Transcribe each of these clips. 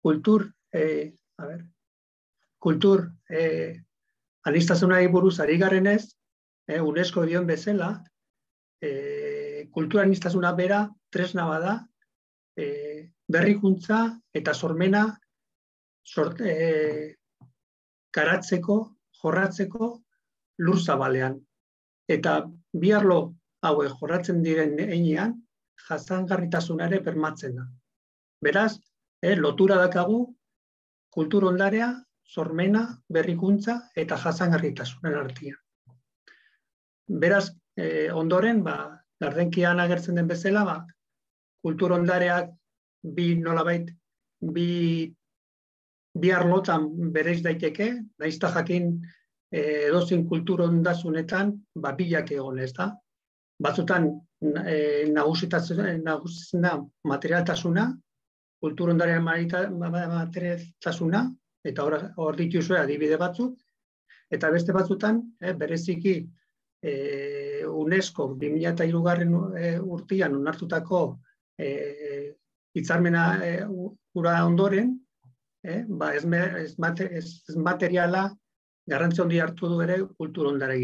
kultur, eh, a ber, kultur eh, anistazuna buruz ari garen eh, UNESCO dion bezala, eh, kultura anistazuna bera tresna bada, eh, berrikuntza eta sormena sort, eh, karatzeko, jorratzeko lur zabalean. Eta biharlo haue jorratzen diren einean, jazangarritasuna ere bermatzen da. Beraz, eh, lotura dakagu kultur ondarea, sormena, berrikuntza eta jazangarritasunen artia. Beraz, eh, ondoren, ba, dardenkian agertzen den bezala, ba, kultur ondareak bi nolabait, bi, bi arlotan bereiz daiteke, daizta jakin, eh, edozin kultur ondasunetan, bapillak egon ez da, batzutan e, nagusitzen da materialtasuna, kulturondaren materialtasuna, eta hor, hor dituzue adibide batzuk, eta beste batzutan, e, bereziki, e, UNESCO 2003 garren e, urtian onartutako hitzarmena itzarmena ura ondoren, ba ez, materiala garrantzi handi hartu du ere kulturondare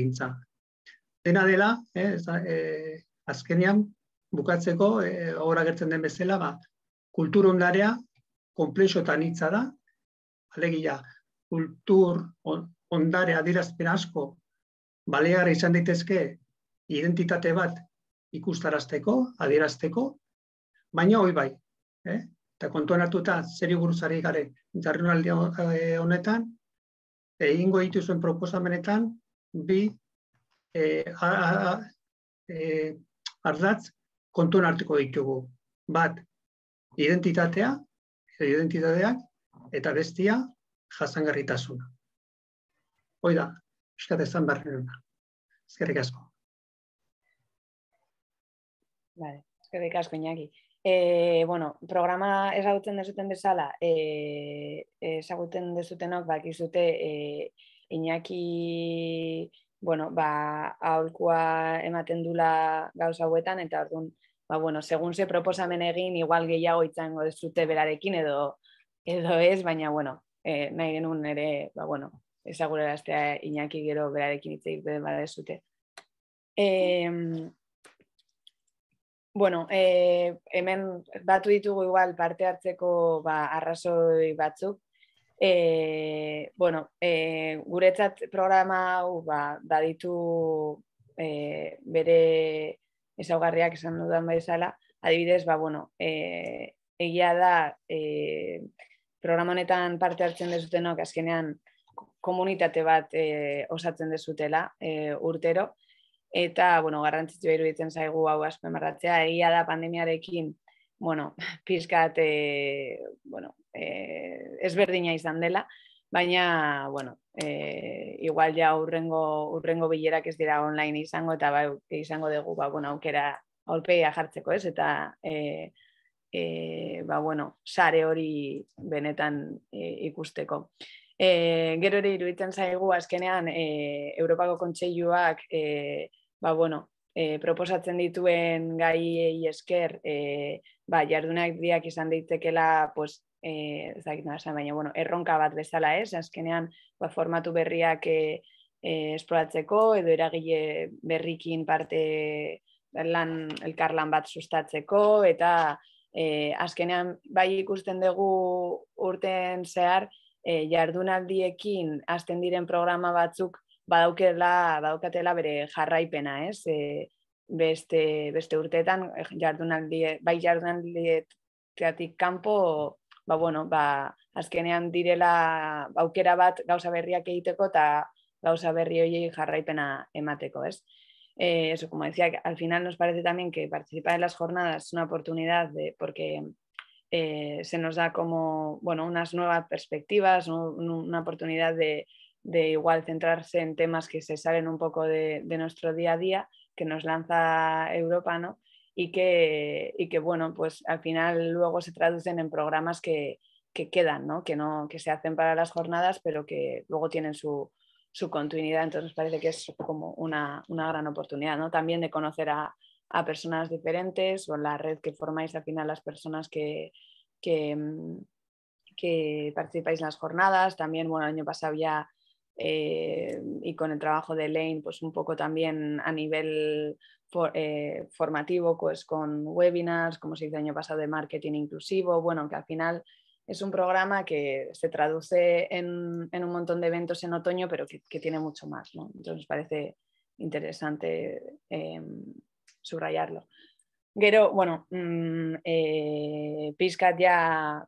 dena dela, ez eh, eh, azkenean, bukatzeko, e, agertzen den bezala, ba, kultur ondarea, komplexotan hitzada, da, alegia, kultur ondare adirazpen asko, balegara izan daitezke, identitate bat ikustarazteko, adierazteko, baina hoi bai, eh? eta kontuan hartuta zeri buruzari gare jarrunaldi honetan, egingo dituzuen proposamenetan, bi Eh, eh, ardatz kontuan hartuko ditugu. Bat, identitatea, identitateak, eta bestia, jasangarritasuna. Hoi da, eskat ezan barri duna. Ezkerrik asko. Bale, ezkerrik asko inaki. Eh, bueno, programa ezagutzen dezuten bezala, e, ezagutzen dezutenok, bakizute, Iñaki bueno, ba, aholkua ematen dula gauza hauetan eta orduan, ba, bueno, segun ze proposamen egin, igual gehiago itzango ez dute berarekin edo, edo ez, baina, bueno, e, nahi genuen ere, ba, bueno, ezagurera inaki gero berarekin itzik bere bada ez bueno, e, hemen batu ditugu igual parte hartzeko ba, arrazoi batzuk, E, bueno, e, guretzat programa hau ba, baditu e, bere ezaugarriak esan dudan zala adibidez, ba, bueno, e, egia da e, programa honetan parte hartzen dezutenok azkenean komunitate bat e, osatzen dezutela e, urtero, eta, bueno, garrantzitsua iruditzen zaigu hau azpemarratzea, egia da pandemiarekin, bueno, pizkat, e, bueno, Eh, ezberdina izan dela, baina, bueno, e, igual ja urrengo, urrengo bilerak ez dira online izango, eta ba, izango dugu, ba, bueno, aukera aurpegia jartzeko ez, eta, e, e, ba, bueno, sare hori benetan ikusteko. E, gero ere iruditzen zaigu azkenean e, Europako Kontseiluak e, ba, bueno, e, proposatzen dituen gaiei esker e, ba, jardunak diak izan daitekela pues, eh bueno, erronka bat bezala ez, azkenean ba, formatu berriak eh, eh esploratzeko edo eragile berrikin parte lan elkarlan bat sustatzeko eta eh, azkenean bai ikusten dugu urten zehar eh, jardunaldiekin hasten diren programa batzuk badaukela badaukatela bere jarraipena, es eh, Beste, beste urteetan, eh, bai jardunaldietatik kanpo va bueno, ba, azkenean direla aukera bat gauza berriak egiteko eta gauza berri jarraipena emateko, Eh, eso, como decía, al final nos parece también que participar en las jornadas es una oportunidad de, porque eh, se nos da como bueno, unas nuevas perspectivas, una oportunidad de, de igual centrarse en temas que se salen un poco de, de, nuestro día a día, que nos lanza Europa, ¿no? y que, que, bueno, pues al final luego se traducen en programas que, que quedan, ¿no? Que, no, que se hacen para las jornadas, pero que luego tienen su, su continuidad. Entonces parece que es como una, una gran oportunidad, ¿no? También de conocer a, a, personas diferentes o la red que formáis al final las personas que, que, mm, que participáis en las jornadas. También, bueno, el año pasado ya eh, y con el trabajo de Lane, pues un poco también a nivel eh, formativo pues, con webinars, como se hizo el año pasado de marketing inclusivo, bueno, que al final es un programa que se traduce en, en un montón de eventos en otoño, pero que, que tiene mucho más, ¿no? nos parece interesante eh, subrayarlo. pero bueno, mm, eh, ya ya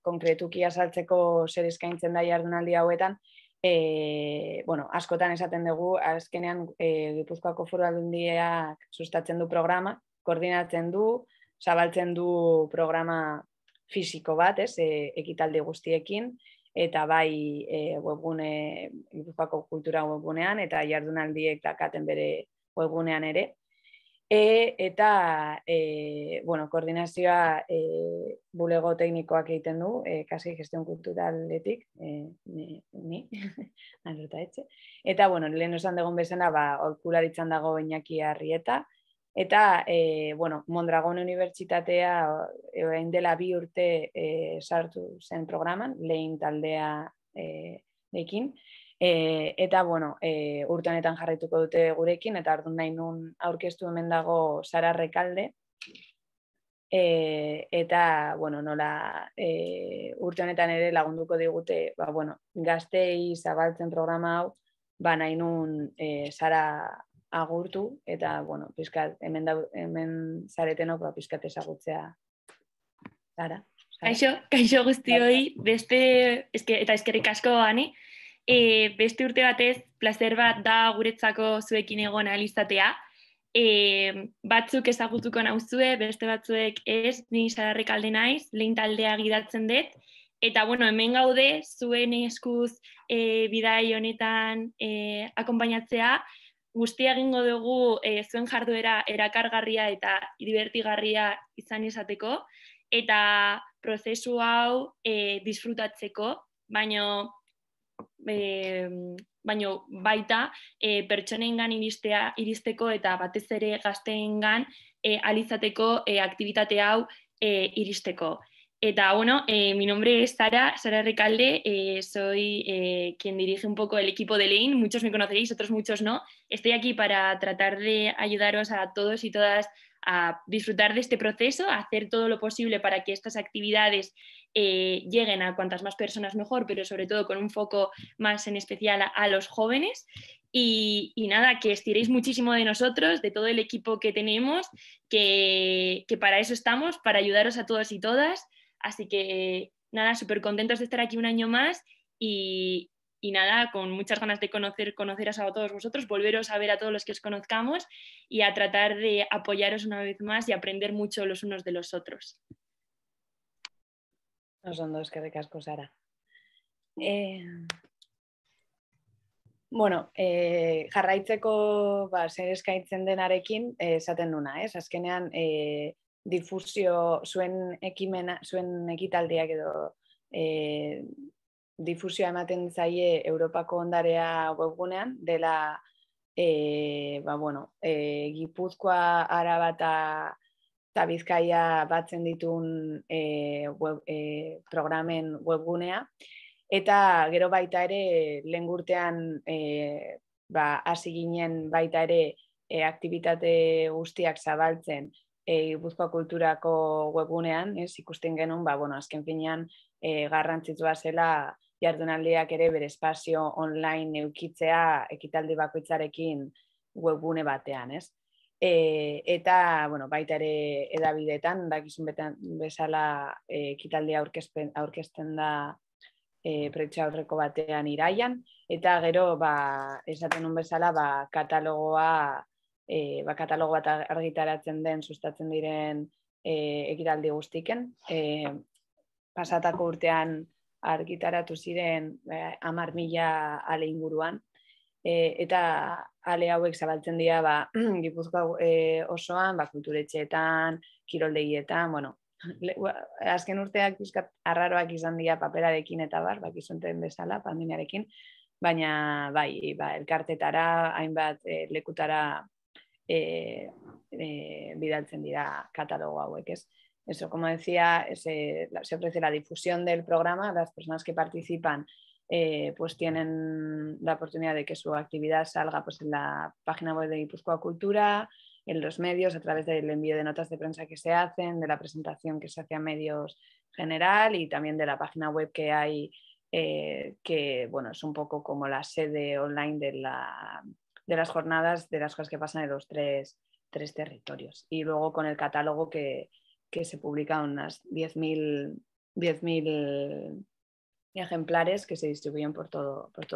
ja seres que zer eskaintzen da jardunaldi hauetan, e, bueno, askotan esaten dugu, azkenean e, Gipuzkoako foru sustatzen du programa, koordinatzen du, zabaltzen du programa fisiko bat, ez, e, ekitaldi guztiekin, eta bai e, webgune, Gipuzkoako kultura webgunean, eta jardunaldiek dakaten bere webgunean ere e, eta e, bueno, koordinazioa e, bulego teknikoak egiten du, e, kasi gestion kulturaletik, e, ni, ni. etxe. Eta, bueno, lehen osan dagoen bezana, ba, holkularitzan dago inaki harrieta. eta, e, bueno, Mondragon Unibertsitatea egin dela bi urte e, sartu zen programan, lehen taldea e, ekin, e, eta bueno, e, urte honetan jarraituko dute gurekin eta ardun nahi nun aurkeztu hemen dago Sara Rekalde. Eh, eta bueno, nola e, urte honetan ere lagunduko digute, ba bueno, Gaztei Zabaltzen programa hau ba nahi nun Sara agurtu eta bueno, pizkat hemen da hemen zaretenok ba pizkat ezagutzea Sara. Kaixo, kaixo guztioi, beste, eske, eta eskerrik asko, Ani, e, beste urte batez, placer bat da guretzako zuekin egon alistatea. E, batzuk ezagutuko nauzue, beste batzuek ez, ni sararrek alde naiz, lehin taldea gidatzen dut. Eta, bueno, hemen gaude, zuen eskuz e, bidai honetan e, akompainatzea, guztia egingo dugu e, zuen jarduera erakargarria eta divertigarria izan izateko, eta prozesu hau e, disfrutatzeko, baino Em, baño baita e, pertsonengan iristeko eta batez ere gazteengan e, alizateko e, iristeko. Eta bueno, eh, mi nombre es Sara, Sara Recalde, eh, soy quien dirige un poco el equipo de LEIN, muchos me conoceréis, otros muchos no. Estoy aquí para tratar de ayudaros a todos y todas a disfrutar de este proceso, a hacer todo lo posible para que estas actividades eh, lleguen a cuantas más personas mejor, pero sobre todo con un foco más en especial a, los jóvenes. Y, nada, que estiréis muchísimo de nosotros, de todo el equipo que tenemos, que, que para eso estamos, para ayudaros a todos y todas. Así que nada, súper contentos de estar aquí un año más y, y nada, con muchas ganas de conocer, conoceros a todos vosotros, volveros a ver a todos los que os conozcamos y a tratar de apoyaros una vez más y aprender mucho los unos de los otros. No son dos que recasco, Sara. Eh... Bueno, eh, jarraitzeko ba, zer eskaintzen denarekin eh, esaten duna, ez? Azkenean e, difusio suen ekimena, zuen día que e, difusioa ematen zaie Europako ondarea webgunean, dela e, ba, bueno, e, Gipuzkoa arabata eta Bizkaia batzen ditun e, web, e, programen webgunea. Eta gero baita ere, lehen gurtean, e, ba, hasi ginen baita ere, e, aktivitate guztiak zabaltzen e, Gipuzkoa kulturako webgunean, ez, ikusten genuen, ba, bueno, azken finean, e, garrantzitsua zela, jardunaldiak ere bere espazio online neukitzea ekitaldi bakoitzarekin webgune batean, ez? E, eta, bueno, baita ere edabidetan, dakizun bezala e, aurkezpen, aurkezten da e, pretsa aurreko batean iraian, eta gero, ba, esaten un bezala, ba, katalogoa, e, ba, katalogo bat argitaratzen den, sustatzen diren e, ekitaldi guztiken, e, pasatako urtean argitaratu ziren eh, amar mila ale inguruan. Eh, eta ale hauek zabaltzen dira, ba, gipuzko e, osoan, ba, kulturetxeetan, kiroldegietan, bueno, azken urteak bizkat arraroak izan dira paperarekin eta bar, bakizunten bezala, pandemiarekin, baina, bai, ba, elkartetara, hainbat e, lekutara, E, e, bidaltzen dira katalogo hauek ez. Eso, como decía, se, ofrece la difusión del programa, las personas que participan eh, pues tienen la oportunidad de que su actividad salga pues, en la página web de Guipúzcoa Cultura, en los medios, a través del envío de notas de prensa que se hacen, de la presentación que se hace a medios general y también de la página web que hay, eh, que bueno, es un poco como la sede online de, la, de las jornadas, de las cosas que pasan en los tres territorios. Y luego con el catálogo que, que se publicaron unas 10.000 ejemplares que se distribuyen por todo, por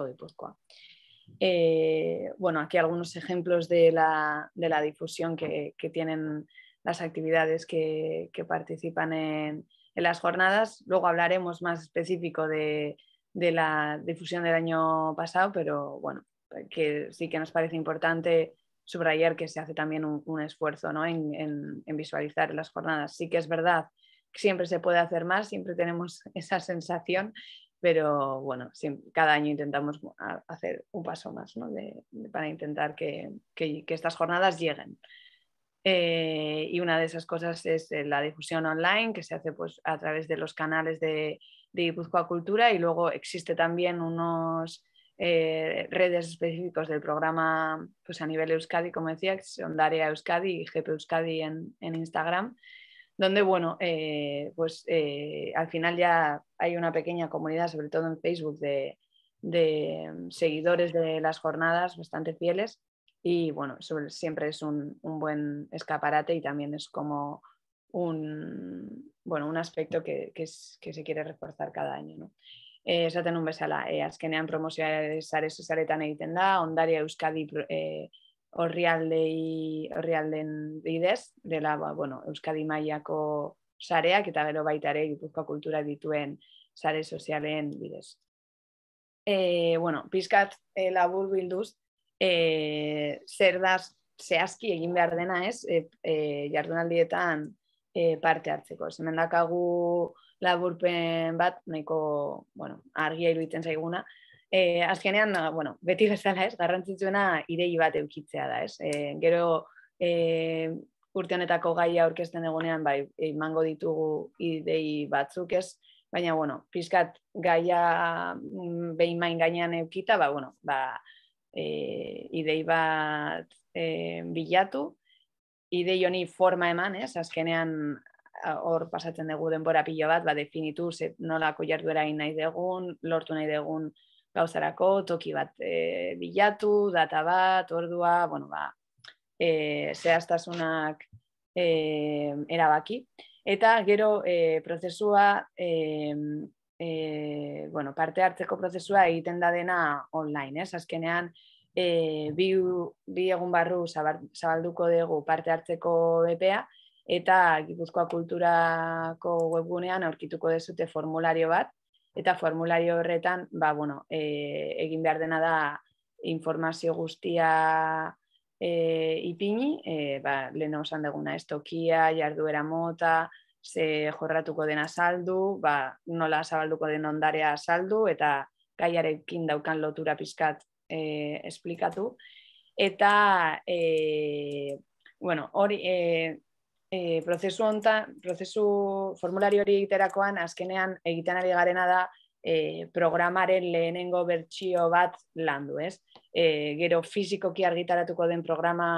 eh, bueno, aquí algunos ejemplos de la, difusión que, tienen las actividades que, participan en, las jornadas. Luego hablaremos más específico de, de, la difusión del año pasado, pero bueno, que sí que nos parece importante subrayar que se hace también un, esfuerzo ¿no? en, visualizar las jornadas. Sí que es verdad que siempre se puede hacer más, siempre tenemos esa sensación, pero bueno, cada año intentamos hacer un paso más para intentar que, estas jornadas lleguen. Eh, y una de esas cosas es eh, la difusión online que se hace pues, a través de los canales de, de Cultura y luego existe también unos eh, redes específicos del programa pues a nivel Euskadi, como decía, que son Daria Euskadi y GP Euskadi en, Instagram, donde, bueno, eh, pues eh, al final ya hay una pequeña comunidad, sobre todo en Facebook, de, mm, seguidores de las jornadas bastante fieles y, bueno, siempre es un, buen escaparate y también es como un, bueno, un aspecto que, que se quiere reforzar cada año, ¿no? eh un bezala eh azkenean promozioa sare sozialetan egiten da ondaria euskadi eh orrialdei orrialden bidez dela ba, bueno, euskadi mailako sareak eta gero baita ere Gipuzkoa kultura dituen sare sozialen bidez eh bueno pizkat e, eh, labur bilduz e, zer da zehazki egin behar dena ez eh, eh jardunaldietan e, parte hartzeko Zemen dakagu laburpen bat, nahiko, bueno, argia iruditzen zaiguna. E, azkenean, ah, bueno, beti bezala ez, garrantzitsuena idei bat eukitzea da ez. E, gero e, urte honetako gaia aurkezten egunean, bai, emango ditugu idei batzuk ez, baina, bueno, pizkat gaia mm, behin main gainean eukita, ba, bueno, ba, e, idei bat e, bilatu, idei honi forma eman, ez? Azkenean, Eh, hor pasatzen dugu denbora pila bat, ba, definitu, ze nolako jarduera nahi degun, lortu nahi degun gauzarako, toki bat e, bilatu, data bat, ordua, bueno, ba, e, zehaztasunak e, erabaki. Eta gero e, prozesua, e, e, bueno, parte hartzeko prozesua egiten da dena online, ez? Azkenean, E, bi, bi egun barru zabalduko dugu parte hartzeko epea, eta Gipuzkoa Kulturako webgunean aurkituko dezute formulario bat, eta formulario horretan, ba, bueno, e, egin behar dena da informazio guztia e, ipini, e, ba, lehen osan deguna estokia, jarduera mota, ze jorratuko dena saldu, ba, nola zabalduko den ondarea saldu, eta gaiarekin daukan lotura pizkat e, esplikatu. Eta, e, bueno, hori, e, e, prozesu honta, prozesu formulari hori egiterakoan, azkenean egiten ari garena da e, programaren lehenengo bertxio bat landu, ez? E, gero fizikoki argitaratuko den programa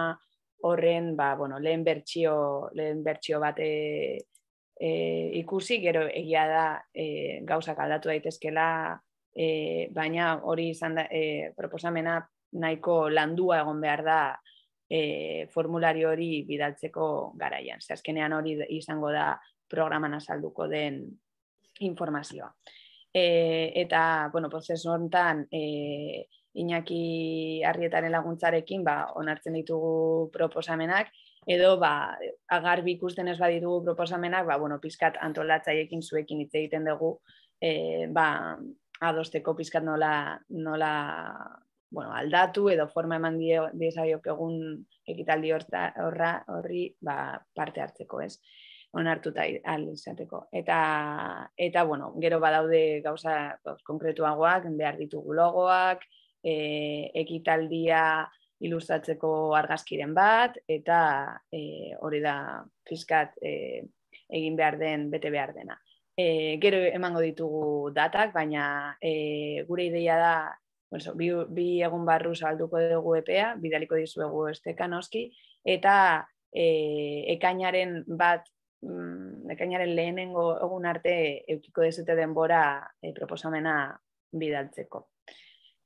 horren, ba, bueno, lehen bertxio, lehen bat e, e, ikusi, gero egia da e, gauzak aldatu daitezkela, e, baina hori izan da, e, proposamena nahiko landua egon behar da Eh, formulario hori bidaltzeko garaian. Ze azkenean hori izango da programan azalduko den informazioa. Eh, eta, bueno, prozesu hontan, eh, Iñaki Arrietaren laguntzarekin ba, onartzen ditugu proposamenak, edo ba, agar ikusten ez baditugu proposamenak, ba, bueno, pizkat antolatzaiekin zuekin hitz egiten dugu, ba, adosteko pizkat nola, nola bueno, aldatu edo forma eman diezaiok egun ekitaldi horra, horri ba, parte hartzeko, ez? onartuta alizateko. Eta, eta, bueno, gero badaude gauza pues, ba, konkretuagoak, behar ditugu logoak, e, ekitaldia ilustratzeko argazkiren bat, eta e, hori da fiskat e, egin behar den, bete behar dena. E, gero emango ditugu datak, baina e, gure ideia da bueno, bi, bi egun barru alduko dugu epea, bidaliko dizuegu esteka noski, eta e, ekainaren bat, mm, ekainaren lehenengo egun arte eukiko dezute denbora e, proposamena bidaltzeko.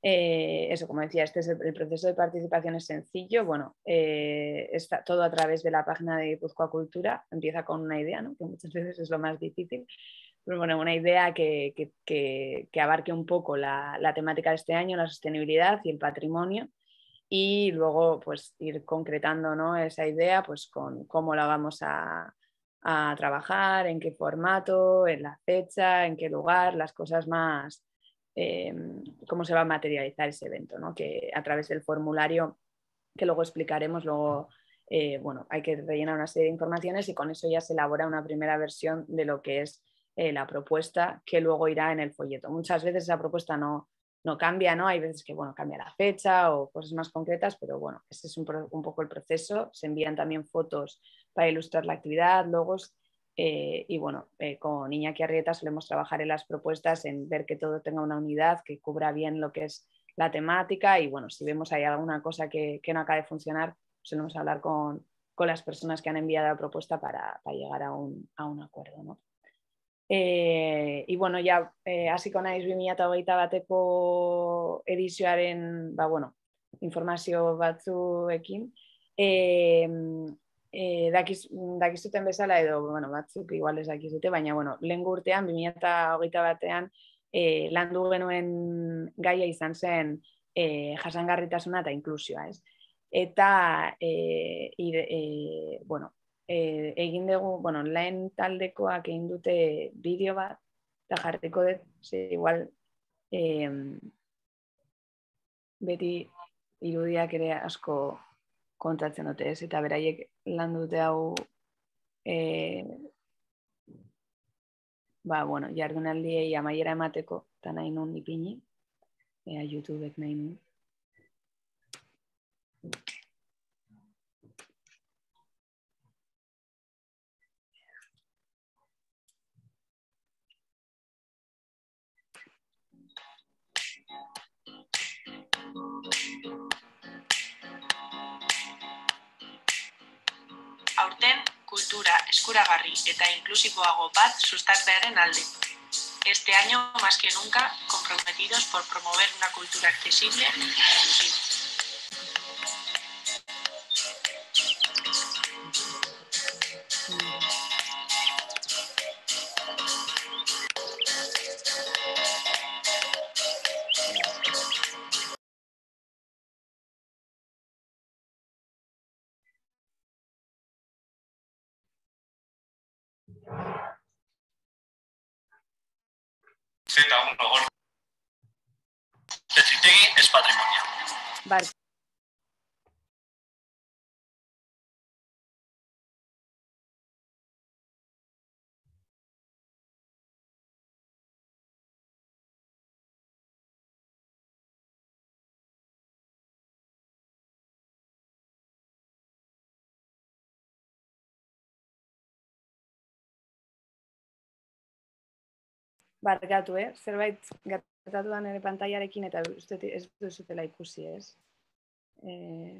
Eh, eso, como decía, este es el, proceso de participación es sencillo. Bueno, eh, está todo a través de la página de Guipúzcoa Cultura. Empieza con una idea, ¿no? que muchas veces es lo más difícil. Pues bueno, una idea que, que, abarque un poco la, temática de este año, la sostenibilidad y el patrimonio, y luego pues ir concretando esa idea pues con cómo la vamos a, trabajar, en qué formato, en la fecha, en qué lugar, las cosas más, em, cómo se va a materializar ese evento, que a través del formulario que luego explicaremos, luego eh, bueno, hay que rellenar una serie de informaciones y con eso ya se elabora una primera versión de lo que es eh, la propuesta que luego irá en el folleto. Muchas veces esa propuesta no, cambia, ¿no? Hay veces que, bueno, cambia la fecha o cosas más concretas, pero bueno, ese es un, poco el proceso. Se envían también fotos para ilustrar la actividad, logos. Eh, y bueno, eh, con Niña Arrieta solemos trabajar en las propuestas, en ver que todo tenga una unidad, que cubra bien lo que es la temática y bueno, si vemos hay alguna cosa que, no acabe de funcionar, solemos hablar con, las personas que han enviado la propuesta para, llegar a un, a un acuerdo. ¿no? Eh, y bueno, ya eh hasiko naiz 2021 bateko edizioaren, ba bueno, informazio batzuekin. Eh, eh dakiz dakizuten bezala edo bueno, batzuk igual ez dakizute, baina bueno, lengu urtean 2021 batean eh landu genuen gaia izan zen eh jasangarritasuna ta inklusioa, ez? Eta eh, eh, bueno, eh, egin dugu, bueno, online taldekoak egin bideo bat, eta jarteko dut, ze igual, eh, beti irudiak ere asko kontatzen dute ez, eta beraiek lan dute hau, eh, ba, bueno, jardunaldiei amaiera emateko, eta nahi nondipiñi, eh, youtube YouTubek nahi kultura eskuragarri eta inklusiboago bat sustatzearen alde. Este año, más que nunca, comprometidos por promover una cultura accesible y inclusiva. bargatu, eh? Zerbait gatatu da nire pantaiarekin eta ez duzutela ikusi, ez? Eh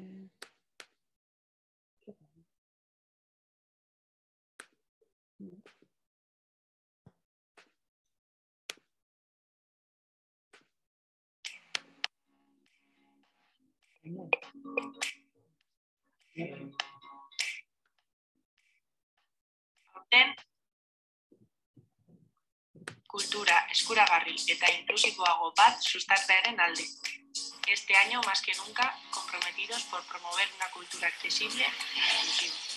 kultura, eskuragarril eta inklusiboago bat sustatzaeren alde. Este año, más que nunca, comprometidos por promover una cultura accesible y inclusiva.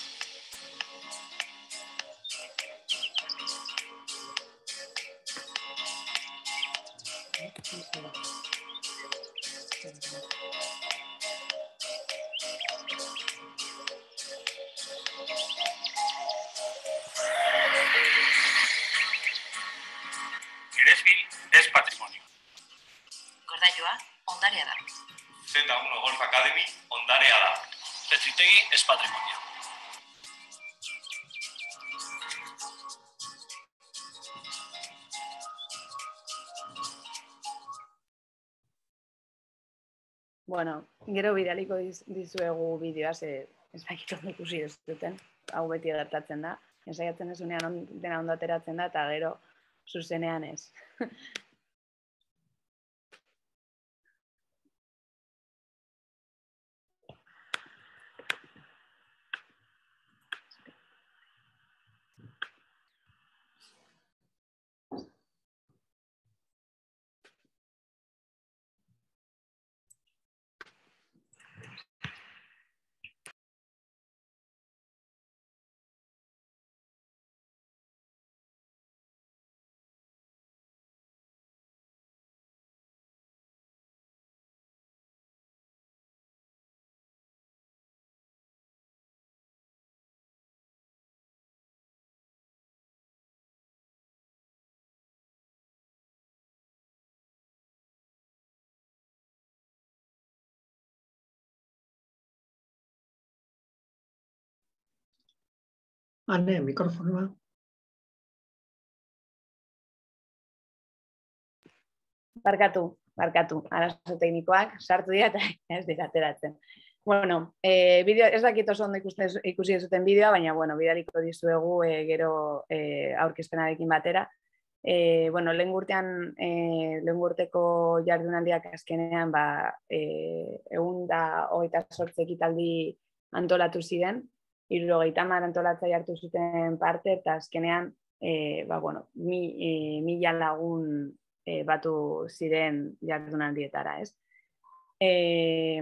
bueno, gero bidaliko dizuegu bideoa, ze ez bakit ondo ikusi ez duten, hau beti gertatzen da. Ensaiatzen ezunean dena ondo da, eta gero zuzenean ez. Ane, ah, mikrofonua. Barkatu, barkatu, arazo teknikoak, sartu dira eta ez dira ateratzen. Bueno, eh, bideo, ez dakit oso ondo ikusi ez zuten bideoa, baina bueno, bidaliko dizuegu eh, gero eh, aurkezpenarekin batera. Eh, bueno, lehen gurtean, eh, lehen gurteko jardunaldiak azkenean, ba, eh, egun da hogeita sortzeki ekitaldi antolatu ziren, y hamar antolatzaile hartu zuten parte eta azkenean e, bueno, mi, e, mila lagun e, batu ziren una ez? Eh,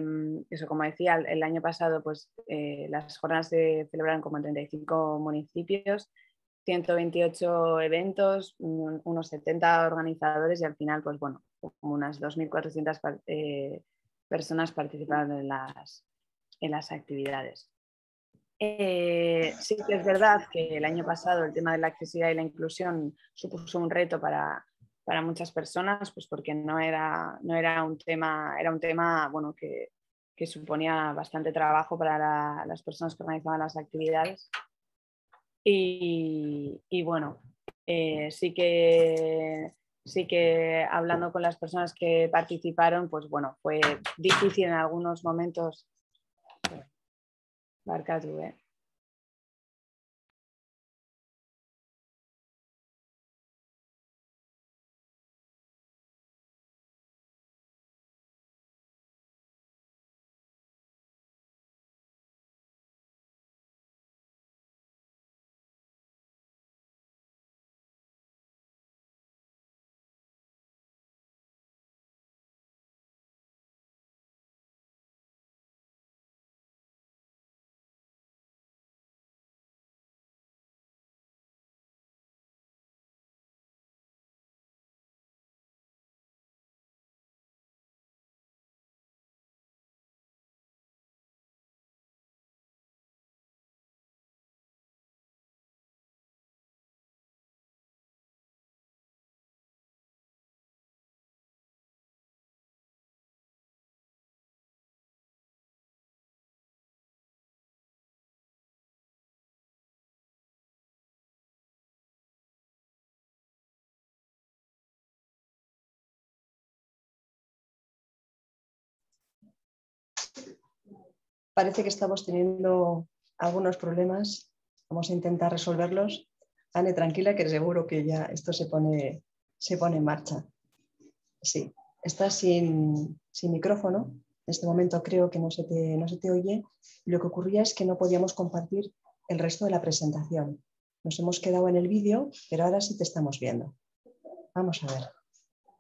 eso, como decía, el año pasado pues, las jornadas se celebraron como en 35 municipios, 128 eventos, unos 70 organizadores y al final, pues bueno, unas 2.400 personas participaron en las, en las actividades. Eh, sí que es verdad que el año pasado el tema de la accesibilidad y la inclusión supuso un reto para, muchas personas, pues porque no era, no era un tema, era un tema bueno, que, suponía bastante trabajo para las personas que organizaban las actividades. Y, bueno, eh, sí, que, sí que hablando con las personas que participaron, pues bueno, fue difícil en algunos momentos Markatu eh. Parece que estamos teniendo algunos problemas. Vamos a intentar resolverlos. Ane, tranquila, que seguro que ya esto se pone, se pone en marcha. Sí, estás sin, micrófono. En este momento creo que no se, no se te oye. Lo que ocurría es que no podíamos compartir el resto de la presentación. Nos hemos quedado en el vídeo, pero ahora sí te estamos viendo. Vamos a ver.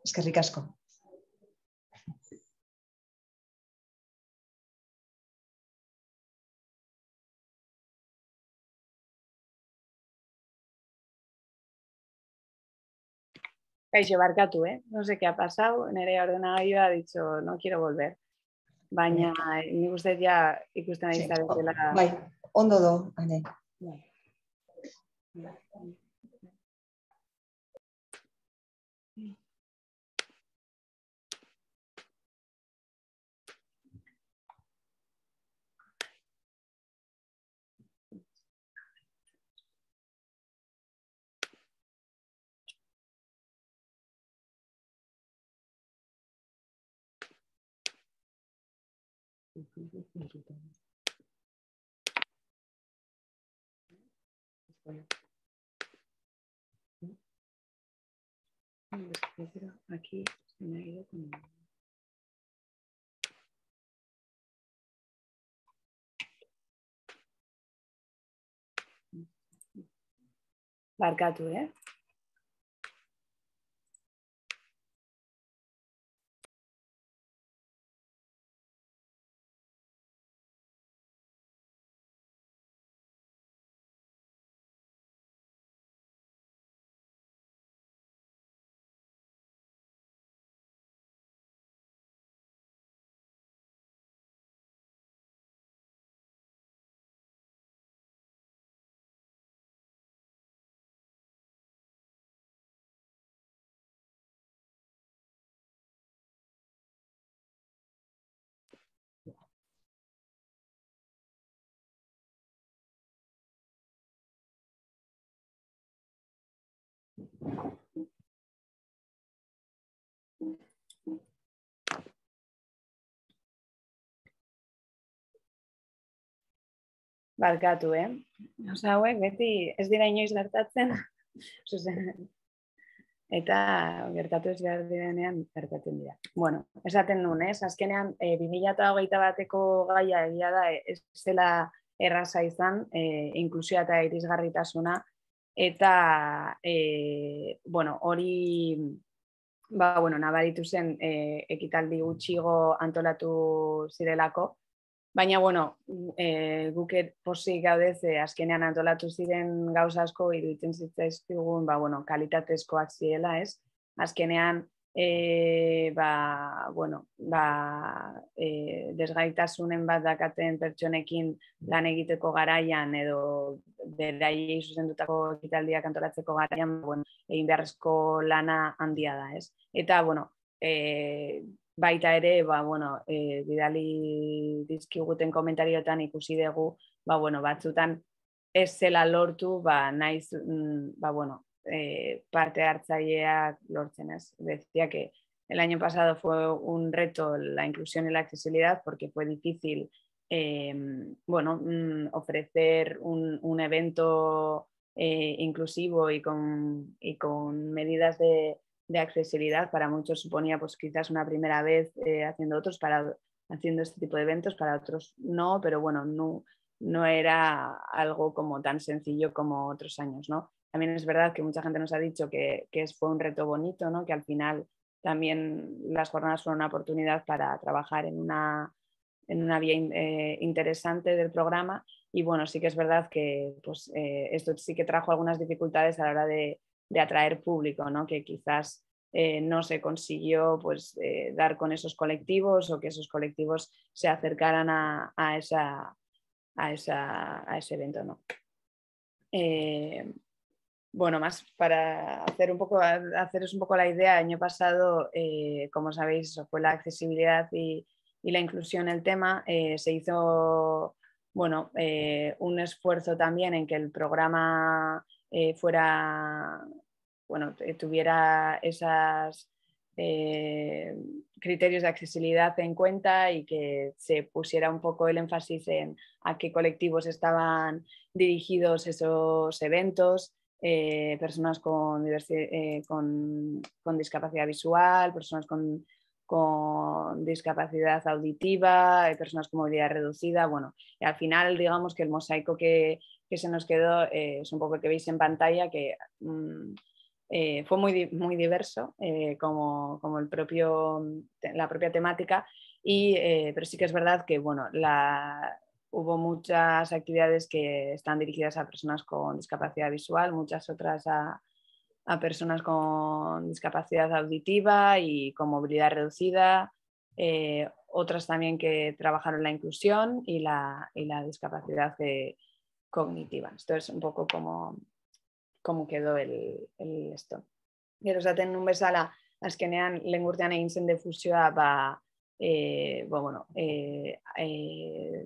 Es que ricasco. Kaixo, barkatu, eh? No sé qué ha pasado, nere ordenagailua ha dicho, no quiero volver. Baina, y ya ja ikusten ari zaretela. Bai, ondo do, ane. Aquí se me ha ido con gato, ¿eh? Barkatu, eh? hauek, beti ez dira inoiz gertatzen. Eta gertatu ez behar direnean gertatzen dira. Bueno, esaten nuen, eh? Azkenean, 2008 bateko gaia egia da, ez zela erraza izan, eh, inklusioa eta irisgarritasuna, eta e, bueno, hori ba, bueno, nabaritu zen e, ekitaldi gutxigo antolatu zirelako, Baina, bueno, eh, e, guket posi gaudez, e, azkenean antolatu ziren gauza asko, iruditzen zitzaizkigun, ba, bueno, kalitatezkoak ziela, ez? Azkenean, e, ba, bueno, ba, e, desgaitasunen bat dakaten pertsonekin lan egiteko garaian edo beraiei zuzendutako ekitaldiak antolatzeko garaian bueno, egin beharrezko lana handia da, Eta, bueno, e, baita ere, ba, bueno, e, bidali dizkiguten komentariotan ikusi dugu, ba, bueno, batzutan, ez zela lortu, ba, naiz, mm, ba, bueno, Eh, parte parte hartzaileak lortzenaz. Decía que el año pasado fue un reto la inclusión y la accesibilidad porque fue difícil em, bueno, mm, ofrecer un, evento eh, inclusivo y con, medidas de, accesibilidad. Para muchos suponía pues, quizás una primera vez eh, haciendo otros para haciendo este tipo de eventos, para otros no, pero bueno, no, no era algo como tan sencillo como otros años. ¿no? También es verdad que mucha gente nos ha dicho que, fue un reto bonito, que al final también las jornadas fueron una oportunidad para trabajar en una, en una vía eh, interesante del programa. Y bueno, sí que es verdad que pues, eh, esto sí que trajo algunas dificultades a la hora de, atraer público, que quizás eh, no se consiguió pues, dar con esos colectivos o que esos colectivos se acercaran a, esa, a, ese evento. ¿no? Bueno, más para hacer un poco, haceros un poco la idea, año pasado, eh, como sabéis, fue la accesibilidad y, la inclusión el tema. Eh, se hizo bueno, eh, un esfuerzo también en que el programa fuera, tuviera esos criterios de accesibilidad en cuenta y que se pusiera un poco el énfasis en a qué colectivos estaban dirigidos esos eventos. Eh, personas eh, con, con, discapacidad visual, personas con, discapacidad auditiva, personas con movilidad reducida. Bueno, al final digamos que el mosaico que, se nos quedó eh, es un poco el que veis en pantalla, que mm, fue muy, muy diverso, como, el propio, la propia temática. Y, pero sí que es verdad que bueno, la, hubo muchas actividades que están dirigidas a personas con discapacidad visual, muchas otras a, personas con discapacidad auditiva y con movilidad reducida, eh, otras también que trabajaron la inclusión y la, discapacidad eh, cognitiva. Esto es un poco como, cómo quedó el, el esto. Gero esaten un bezala, azkenean lengurtean egin zen defusioa ba, eh, bueno, eh, eh,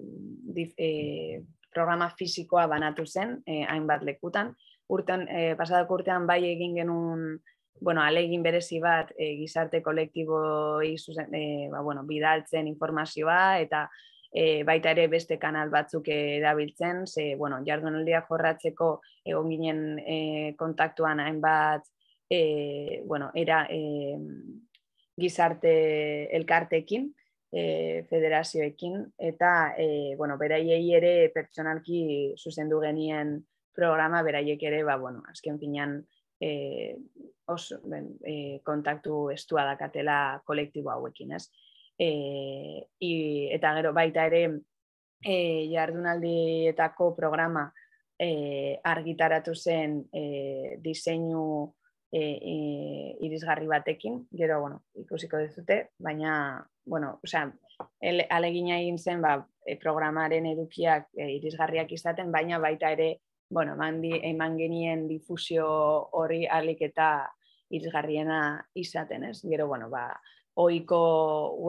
eh, programa fisikoa banatu zen, eh, hainbat lekutan. Eh, pasadako urtean bai egin genuen, bueno, alegin berezi bat eh, gizarte kolektibo eh, ba, bueno, bidaltzen informazioa eta eh, baita ere beste kanal batzuk edabiltzen, eh, ze, bueno, jardun jorratzeko egon ginen eh, kontaktuan hainbat, eh, bueno, era... Eh, gizarte elkartekin, e, eh, federazioekin, eta, e, bueno, beraiei ere pertsonalki zuzendu genien programa, beraiek ere, ba, bueno, azken finan, e, eh, oso, ben, e, kontaktu estua dakatela kolektibo hauekin, ez? E, i, eta gero, baita ere, e, jardunaldietako programa, E, argitaratu zen e, diseinu e, e, irisgarri batekin, gero, bueno, ikusiko dezute, baina, bueno, osea, alegina egin zen, ba, e, programaren edukiak e, irisgarriak izaten, baina baita ere, bueno, mandi, eman genien difusio hori alik eta irisgarriena izaten, ez? Gero, bueno, ba, oiko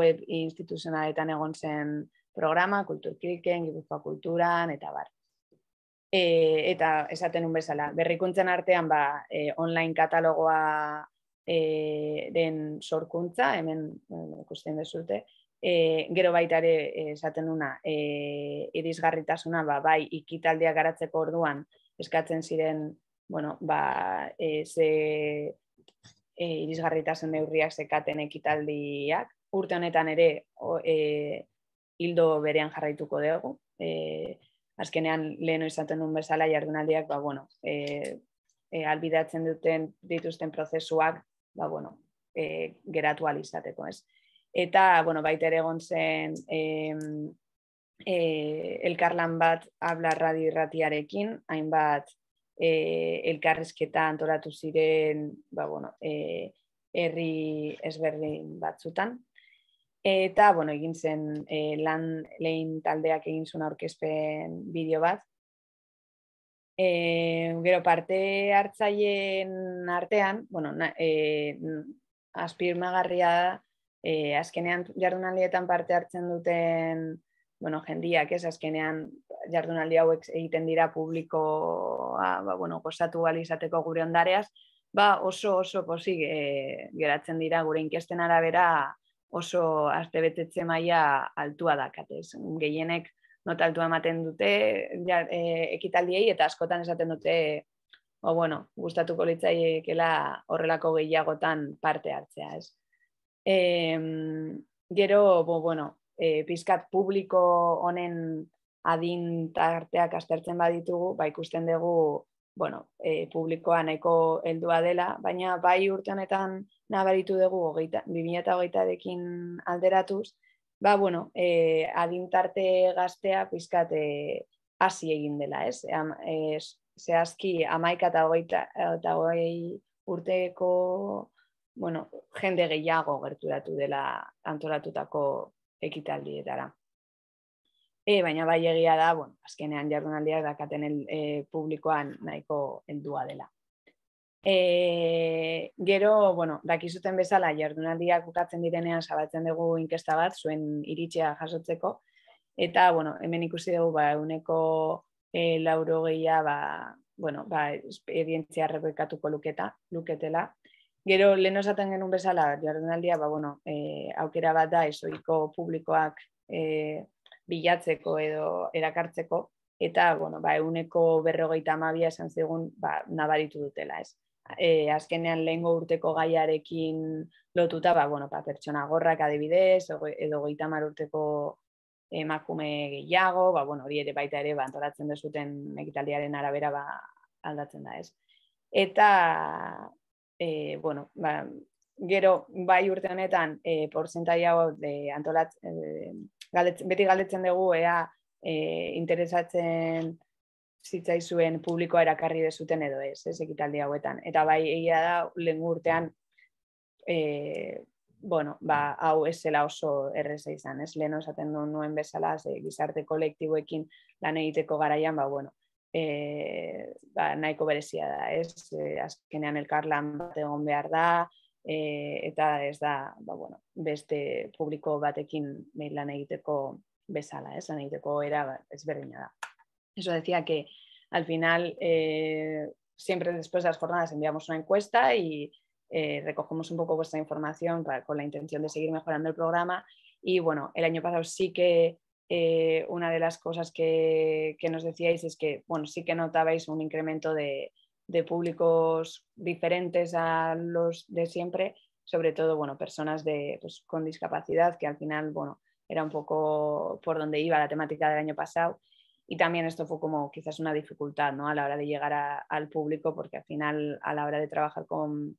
web instituzionaletan egon zen programa, Kulturkiriken, gipuzkoa kulturan, eta bar. E, eta esaten un bezala, berrikuntzen artean ba, e, online katalogoa e, den sorkuntza, hemen ikusten dezute, e, gero baita ere esaten una, e, irisgarritasuna, ba, bai ikitaldea garatzeko orduan, eskatzen ziren, bueno, ba, e, ze e, neurriak sekaten ikitaldiak, urte honetan ere, o, hildo berean jarraituko dugu, e, azkenean leheno izaten duen bezala jardunaldiak, ba, bueno, e, eh, e, eh, albidatzen duten dituzten prozesuak, ba, bueno, e, geratu alizateko, ez? Eta, bueno, baita ere egon zen e, e, elkarlan bat habla radio irratiarekin, hainbat e, elkarrizketa antoratu ziren, ba, bueno, e, herri ezberdin batzutan, Eta, bueno, egin zen e, lan lehin taldeak egin zuen aurkezpen bideo bat. Eh, gero parte hartzaileen artean, bueno, na, e, da, jardunaldietan parte hartzen duten bueno, jendiak, ez, azkenean jardunaldi hauek egiten dira publikoa, ba, bueno, izateko gure ondareaz, ba, oso, oso posik e, geratzen dira gure inkesten arabera oso arte betetze maila altua dakatez. Gehienek nota altua ematen dute e, ekitaldiei eta askotan esaten dute o bueno, gustatuko litzaiekela horrelako gehiagotan parte hartzea, ez. E, gero, bo, bueno, e, pizkat publiko honen adin tarteak baditugu, ba ikusten dugu bueno, e, publikoa nahiko heldua dela, baina bai urte honetan nabaritu dugu 2020arekin alderatuz, ba bueno, e, eh, adintarte gaztea pizkat eh, hasi egin dela, ez? Es se aski 11 urteko bueno, jende gehiago gerturatu dela antolatutako ekitaldietara. E, baina bai egia da, bueno, azkenean Jardunaldiak dakaten el, eh, publikoan nahiko heldua dela. E, gero, bueno, dakizuten bezala, jardunaldiak ukatzen direnean zabaltzen dugu inkesta bat, zuen iritsia jasotzeko, eta, bueno, hemen ikusi dugu, ba, uneko e, lauro gehia, ba, bueno, ba, edientzia luketa, luketela. Gero, lehen osaten genuen bezala, jardunaldia, ba, bueno, e, aukera bat da, ezoiko publikoak e, bilatzeko edo erakartzeko, eta, bueno, ba, euneko berrogeita amabia esan zigun, ba, nabaritu dutela, ez. E, azkenean lehengo urteko gaiarekin lotuta, ba, bueno, ba, pertsona gorrak adibidez, edo goita urteko emakume gehiago, ba, bueno, hori ere baita ere, ba, antolatzen dezuten ekitaldiaren arabera, ba, aldatzen da, ez. Eta, e, bueno, ba, gero, bai urte honetan, e, porzentai de antolat, e, galetzen, beti galetzen dugu ea e, interesatzen zitzaizuen publikoa erakarri dezuten edo ez, ez ekitaldi hauetan. Eta bai, egia da, lehen urtean, e, bueno, ba, hau ez zela oso erreza izan, ez lehen osaten du nuen bezala, gizarte kolektiboekin lan egiteko garaian, ba, bueno, E, ba, nahiko berezia da, ez? E, azkenean elkar lan bat egon behar da, e, eta ez da, de bueno, beste publiko batekin lan egiteko bezala, era ezberdina Eso decía que al final eh, siempre después de las jornadas enviamos una encuesta y eh, recogemos un poco vuestra información con la intención de seguir mejorando el programa. Y bueno, el año pasado sí que una de las cosas que, que, nos decíais es que, bueno, sí que notabais un incremento de, de públicos diferentes a los de siempre, sobre todo, bueno, personas de, pues, con discapacidad, que al final, bueno, era un poco por donde iba la temática del año pasado. Y también esto fue como quizás una dificultad ¿no? a la hora de llegar a, al público, porque al final, a la hora de trabajar con,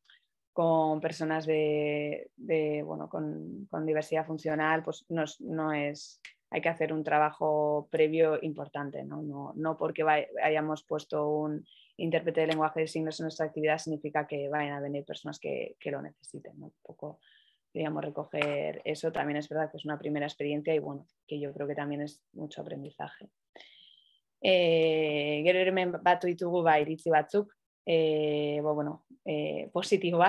con personas de, bueno, con, con, diversidad funcional, pues no, no, es, hay que hacer un trabajo previo importante, ¿no? No, porque hayamos puesto un intérprete de lenguaje de signos en nuestra actividad significa que vayan a venir personas que, lo necesiten, Un poco, digamos, recoger eso. También es verdad que es una primera experiencia y bueno, que yo creo que también es mucho aprendizaje. bueno, positivo.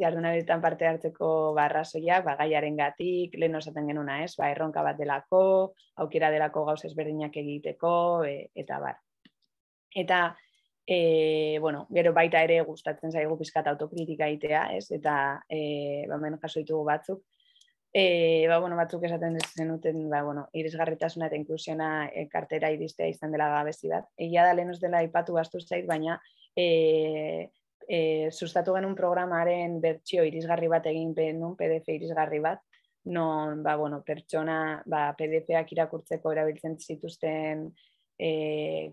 jardunabiltan parte hartzeko barrazoiak, ba, ba gaiaren gatik, lehen osaten genuna ez, ba, erronka bat delako, aukera delako gauz ezberdinak egiteko, e, eta bar. Eta, e, bueno, gero baita ere gustatzen zaigu pizkat autokritika itea, ez, eta, e, ba, menen jaso ditugu batzuk, E, ba, bueno, batzuk esaten zenuten, ba, bueno, irisgarritasuna eta inklusiona e, kartera iristea izan dela gabezi bat. Egia da lehenuz dela ipatu bastu zait, baina e, e, sustatu genuen programaren bertsio irisgarri bat egin benun, PDF irisgarri bat, non, ba, bueno, pertsona, ba, PDF-ak irakurtzeko erabiltzen zituzten e,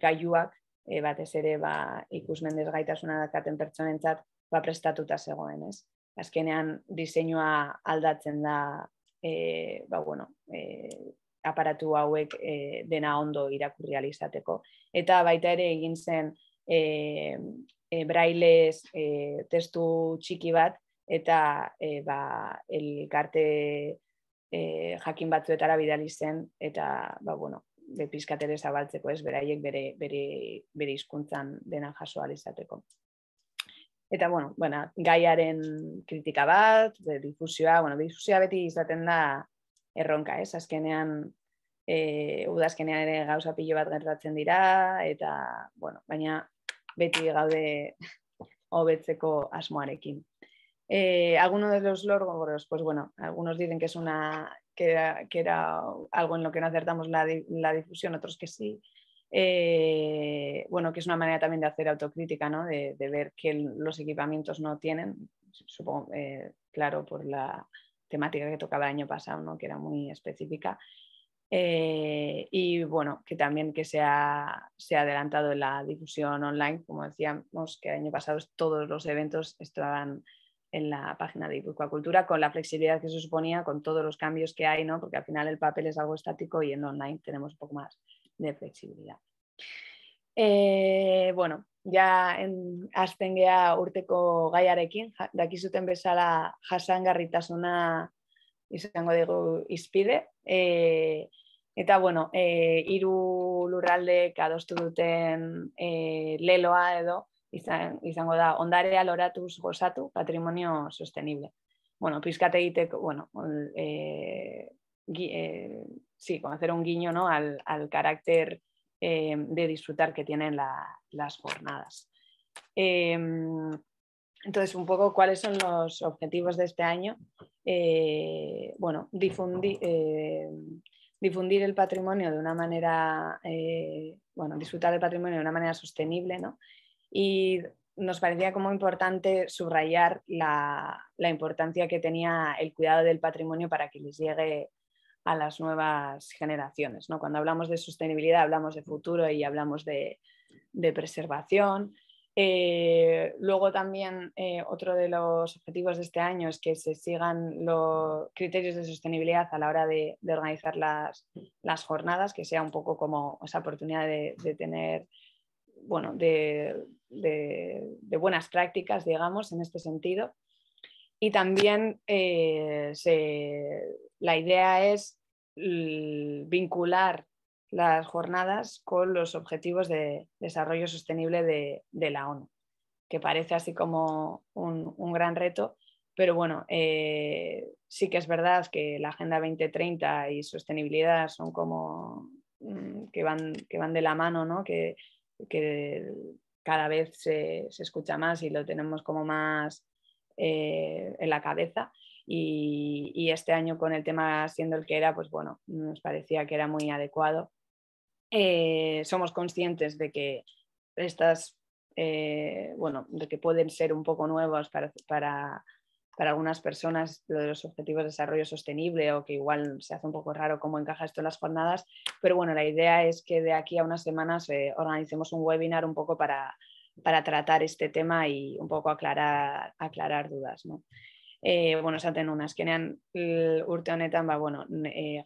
gaiuak, e, batez ere, ba, ikusmen desgaitasuna dakaten pertsonentzat, ba, prestatuta zegoen, ez? Azkenean, diseinua aldatzen da, e, ba, bueno, e, aparatu hauek e, dena ondo irakurri alizateko. Eta baita ere egin zen, e, e, eh, brailez eh, testu txiki bat, eta e, ba, elkarte e, jakin batzuetara bidali zen, eta ba, bueno, bepizkatere zabaltzeko ez, beraiek bere, bere, bere izkuntzan dena jaso alizateko. Eta, bueno, bueno, gaiaren kritika bat, de difusioa, bueno, difusioa beti izaten da erronka, ez? Azkenean, e, udazkenean ere gauza pilo bat gertatzen dira, eta, bueno, baina beti gaude hobetzeko asmoarekin. Eh, algunos de los logros, pues bueno, algunos dicen que es una que era, algo en lo que no acertamos la, la difusión, otros que sí. Eh, bueno, que es una manera también de hacer autocrítica, ¿no? de, ver que los equipamientos no tienen, supongo, eh, claro, por la temática que tocaba el año pasado, ¿no? que era muy específica, eh, y bueno, que también que se ha, adelantado en la difusión online, como decíamos que el año pasado todos los eventos estaban en la página de Guipúzcoa con la flexibilidad que se suponía, con todos los cambios que hay, ¿no? porque al final el papel es algo estático y en online tenemos un poco más de flexibilidad. Eh, bueno, ya en, Urteco su urteko gaiarekin, la dakizuten Garritas jasangarritasuna izango dugu izpide. E, eh, eta, bueno, e, eh, iru lurraldek adostu duten lelo eh, leloa edo, izan, izango da, ondarea loratuz gozatu patrimonio sostenible. Bueno, pizkate egiteko, bueno, e, con sí, hacer un guiño ¿no? al, al carácter de disfrutar que tienen las jornadas. Entonces, un poco cuáles son los objetivos de este año. Eh, bueno, eh, difundir, el patrimonio de una manera, eh, bueno, disfrutar del patrimonio de una manera sostenible, ¿no? Y nos parecía como importante subrayar la, importancia que tenía el cuidado del patrimonio para que les llegue a las nuevas generaciones. ¿no? Cuando hablamos de sostenibilidad, hablamos de futuro y hablamos de preservación. Eh, luego también eh, otro de los objetivos de este año es que se sigan los criterios de sostenibilidad a la hora de, organizar las, jornadas, que sea un poco como esa oportunidad de, tener, bueno, de, de, buenas prácticas, digamos, en este sentido. Y también eh, la idea es vincular las jornadas con los objetivos de desarrollo sostenible de, la ONU, que parece así como un, gran reto, pero bueno, eh, sí que es verdad que la Agenda 2030 y sostenibilidad son como mm, que, van, que van de la mano, ¿no? que, cada vez se, escucha más y lo tenemos como más eh, en la cabeza. y, este año con el tema siendo el que era, pues bueno, nos parecía que era muy adecuado eh, somos conscientes de que estas, eh, bueno, de que pueden ser un poco nuevos para, para, algunas personas lo de los objetivos de desarrollo sostenible o que igual se hace un poco raro cómo encaja esto en las jornadas, pero bueno, la idea es que de aquí a unas semanas eh, organicemos un webinar un poco para, para tratar este tema y un poco aclarar, aclarar dudas. ¿no? Eh, bueno, esaten una, unas. urte honetan, ba, bueno, e,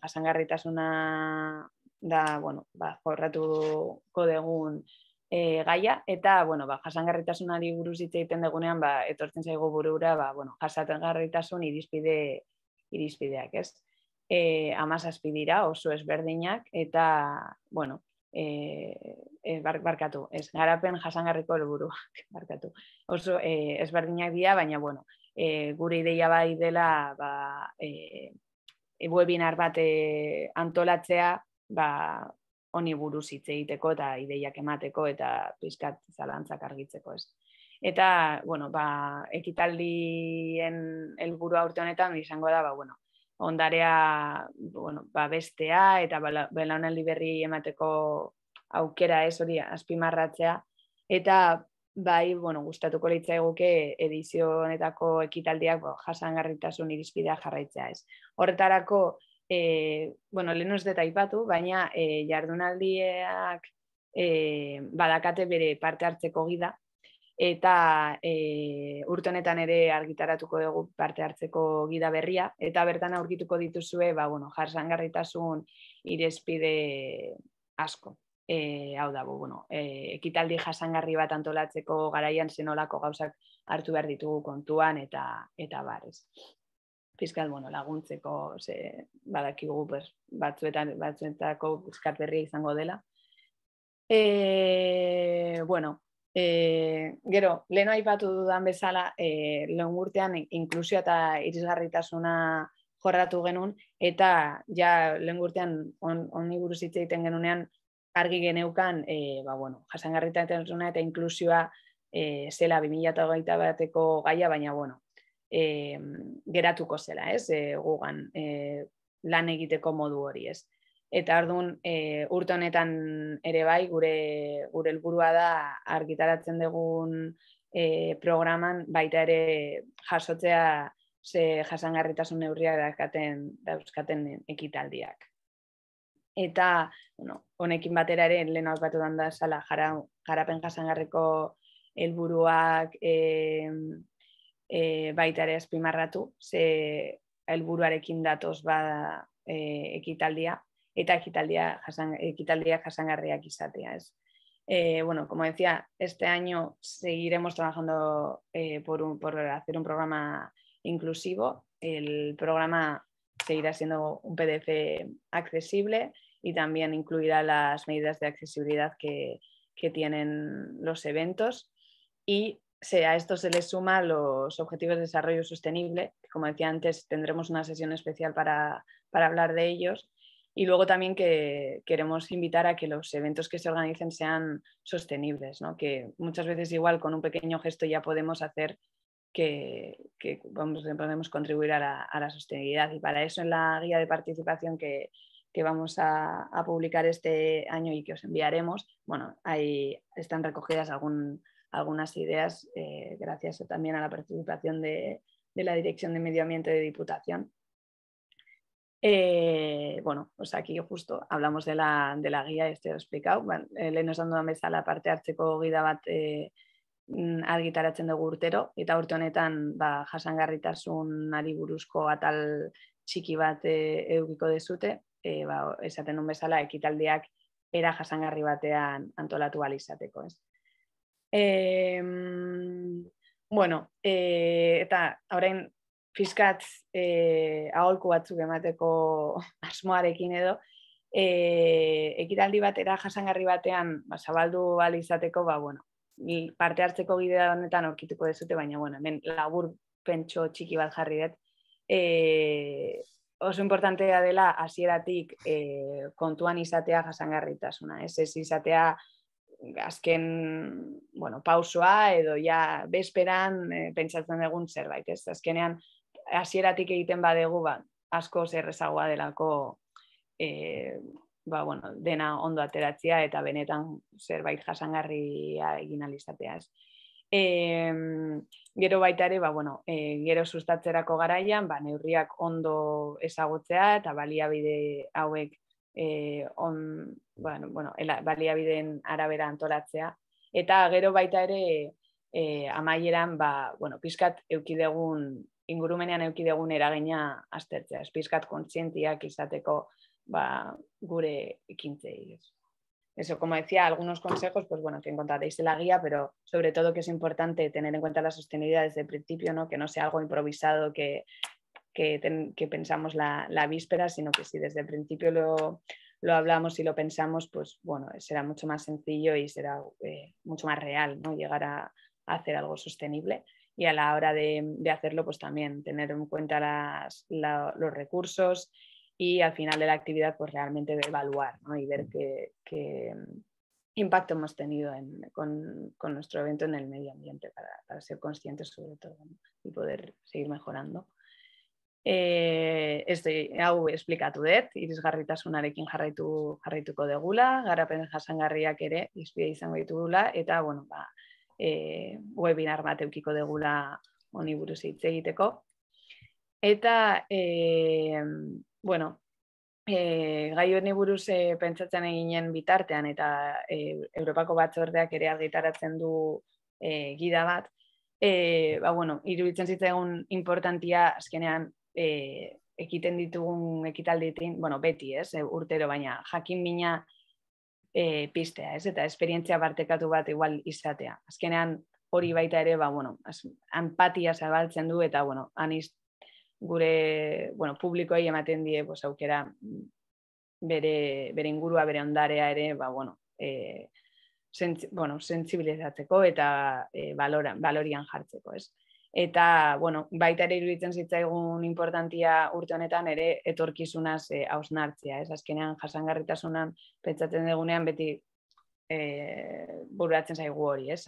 una... da, bueno, ba, jorratu kodegun e, eh, gaia, eta, bueno, ba, jasangarritasunari buruz hitz egiten degunean, ba, etortzen zaigu burura, ba, bueno, jasaten irizpide, irizpideak, ez? E, eh, amazazpi dira, oso ezberdinak, eta, bueno, e, e, barkatu, ez, garapen jasangarriko buruak, barkatu. Oso e, ezberdinak dira, baina, bueno, e, gure ideia bai dela, ba, e, bat antolatzea, ba, honi buruz hitz egiteko eta ideiak emateko eta pizkat zalantzak argitzeko ez. Eta, bueno, ba, ekitaldien helburu urte honetan izango da, ba, bueno, ondarea bueno, ba, bestea eta belaunaldi berri emateko aukera ez hori azpimarratzea. Eta bai, bueno, gustatuko leitza eguke edizio honetako ekitaldiak bo, ba, jasangarritasun irizpidea jarraitzea ez. Horretarako, e, bueno, lehen ez dut aipatu, baina e, jardunaldiak e, badakate bere parte hartzeko gida, eta e, urtonetan ere argitaratuko dugu parte hartzeko gida berria, eta bertan aurkituko dituzue, ba, bueno, jarsangarritasun irespide asko. E, hau da, bueno, e, ekitaldi jasangarri bat antolatzeko garaian zenolako gauzak hartu behar ditugu kontuan, eta, eta fiskal bueno, laguntzeko se badakigu pues batzuetan batzuetako fiskal izango dela. E, bueno, e, gero leno aipatu dudan bezala eh lengurtean inklusio eta irisgarritasuna jorratu genuen eta ja lengurtean on egiten genunean argi geneukan eh ba bueno, jasangarritasuna eta inklusioa eh zela 2021eko gaia baina bueno, e, geratuko zela, ez, e, gugan e, lan egiteko modu hori, ez. Eta ardun e, urte honetan ere bai gure gure helburua da argitaratzen dugun e, programan baita ere jasotzea ze jasangarritasun neurriak dakaten dauzkaten ekitaldiak. Eta, bueno, honekin batera ere lehen batu da sala jara, jarapen helburuak, eh, e, baita ere el ze helburuarekin datoz bada e, eh, ekitaldia, eta ekitaldia jasan, ekitaldia jasangarriak izatea, ez? Eh, bueno, como decía, este año seguiremos trabajando eh, por, hacer un programa inclusivo. El programa seguirá siendo un PDF accesible y también incluirá las medidas de accesibilidad que, que tienen los eventos. Y a esto se le suma los objetivos de desarrollo sostenible, como decía antes, tendremos una sesión especial para, hablar de ellos. Y luego también que queremos invitar a que los eventos que se organicen sean sostenibles, ¿no? que muchas veces igual con un pequeño gesto ya podemos hacer que, vamos, podemos contribuir a la, sostenibilidad. Y para eso en la guía de participación que, vamos a, a, publicar este año y que os enviaremos, bueno, ahí están recogidas algún, algunas ideas eh, gracias también a la participación de, de la Dirección de Medio Ambiente de Diputación. Eh, bueno, pues aquí justo hablamos de la, de la guía, este lo he explicado. le nos dando una mesa la parte hartzeko gida bat eh, mm, argitaratzen dugu urtero, eta urte honetan ba, jasangarritasun ari buruzko atal txiki bat eh, de dezute, eh, ba, esaten duen bezala, ekitaldiak era jasangarri batean antolatu balizateko, Ez. Eh. Eh, bueno, eh, eta orain fiskat eh, aholku batzuk emateko asmoarekin edo eh ekitaldi batera jasangarri batean ba zabaldu bal izateko, ba, bueno, parte hartzeko gidea honetan aurkituko dezute, baina bueno, hemen labur pentso txiki bat jarri dut. Eh, oso importantea dela hasieratik e, kontuan izatea jasangarritasuna, ez ez izatea azken, bueno, pausoa edo ja bezperan e, pentsatzen egun zerbait, ez? Azkenean, hasieratik egiten badegu, ba, asko zerrezagoa delako, e, ba, bueno, dena ondo ateratzea eta benetan zerbait jasangarria egin alizateaz. E, gero baita ere, ba, bueno, e, gero sustatzerako garaian, ba, neurriak ondo ezagutzea eta baliabide hauek e, on, bueno, bueno, baliabideen arabera antolatzea. Eta gero baita ere e, amaieran, ba, bueno, pizkat eukidegun, ingurumenean eukidegun eragina aztertzea, ez pizkat kontzientiak izateko ba, gure ekintzei. Eso, como decía, algunos consejos, pues bueno, que encontraréis en la guía, pero sobre todo que es importante tener en cuenta la sostenibilidad desde el principio, ¿no? que no sea algo improvisado que, que, que pensamos la, la víspera, sino que si desde el principio lo, lo hablamos y lo pensamos, pues bueno, será mucho más sencillo y será eh, mucho más real ¿no? llegar a, hacer algo sostenible. Y a la hora de, hacerlo, pues también tener en cuenta los recursos y al final de la actividad, pues realmente evaluar y ver qué, impacto hemos tenido con, nuestro evento en el medio ambiente para, ser conscientes sobre todo y poder seguir mejorando. ez eh, de, hau esplikatu dut, Irizgarritasunarekin jarraitu, jarraituko degula, garapen jasangarriak ere izpide izango ditugula, eta, bueno, ba, eh, webinar bat eukiko degula honi buruz hitz egiteko. Eta, eh, bueno, gai honi buruz pentsatzen eginen bitartean, eta Europako batzordeak ere argitaratzen du gida bat, E, ba, bueno, iruditzen importantia azkenean e, ekiten ditugun ekitalditin, bueno, beti, ez, e, urtero, baina jakin mina e, pistea, ez, eta esperientzia partekatu bat igual izatea. Azkenean, hori baita ere, ba, bueno, az, empatia zabaltzen du, eta, bueno, aniz gure, bueno, publikoei ematen die, bo aukera bere, bere ingurua, bere ondarea ere, ba, bueno, e, sentz, bueno, sentzibilizatzeko eta e, balorian jartzeko, ez eta bueno, baita ere iruditzen zitzaigun importantia urte honetan ere etorkizunaz e, ez azkenean jasangarritasunan pentsatzen degunean beti e, eh, buratzen zaigu hori, ez?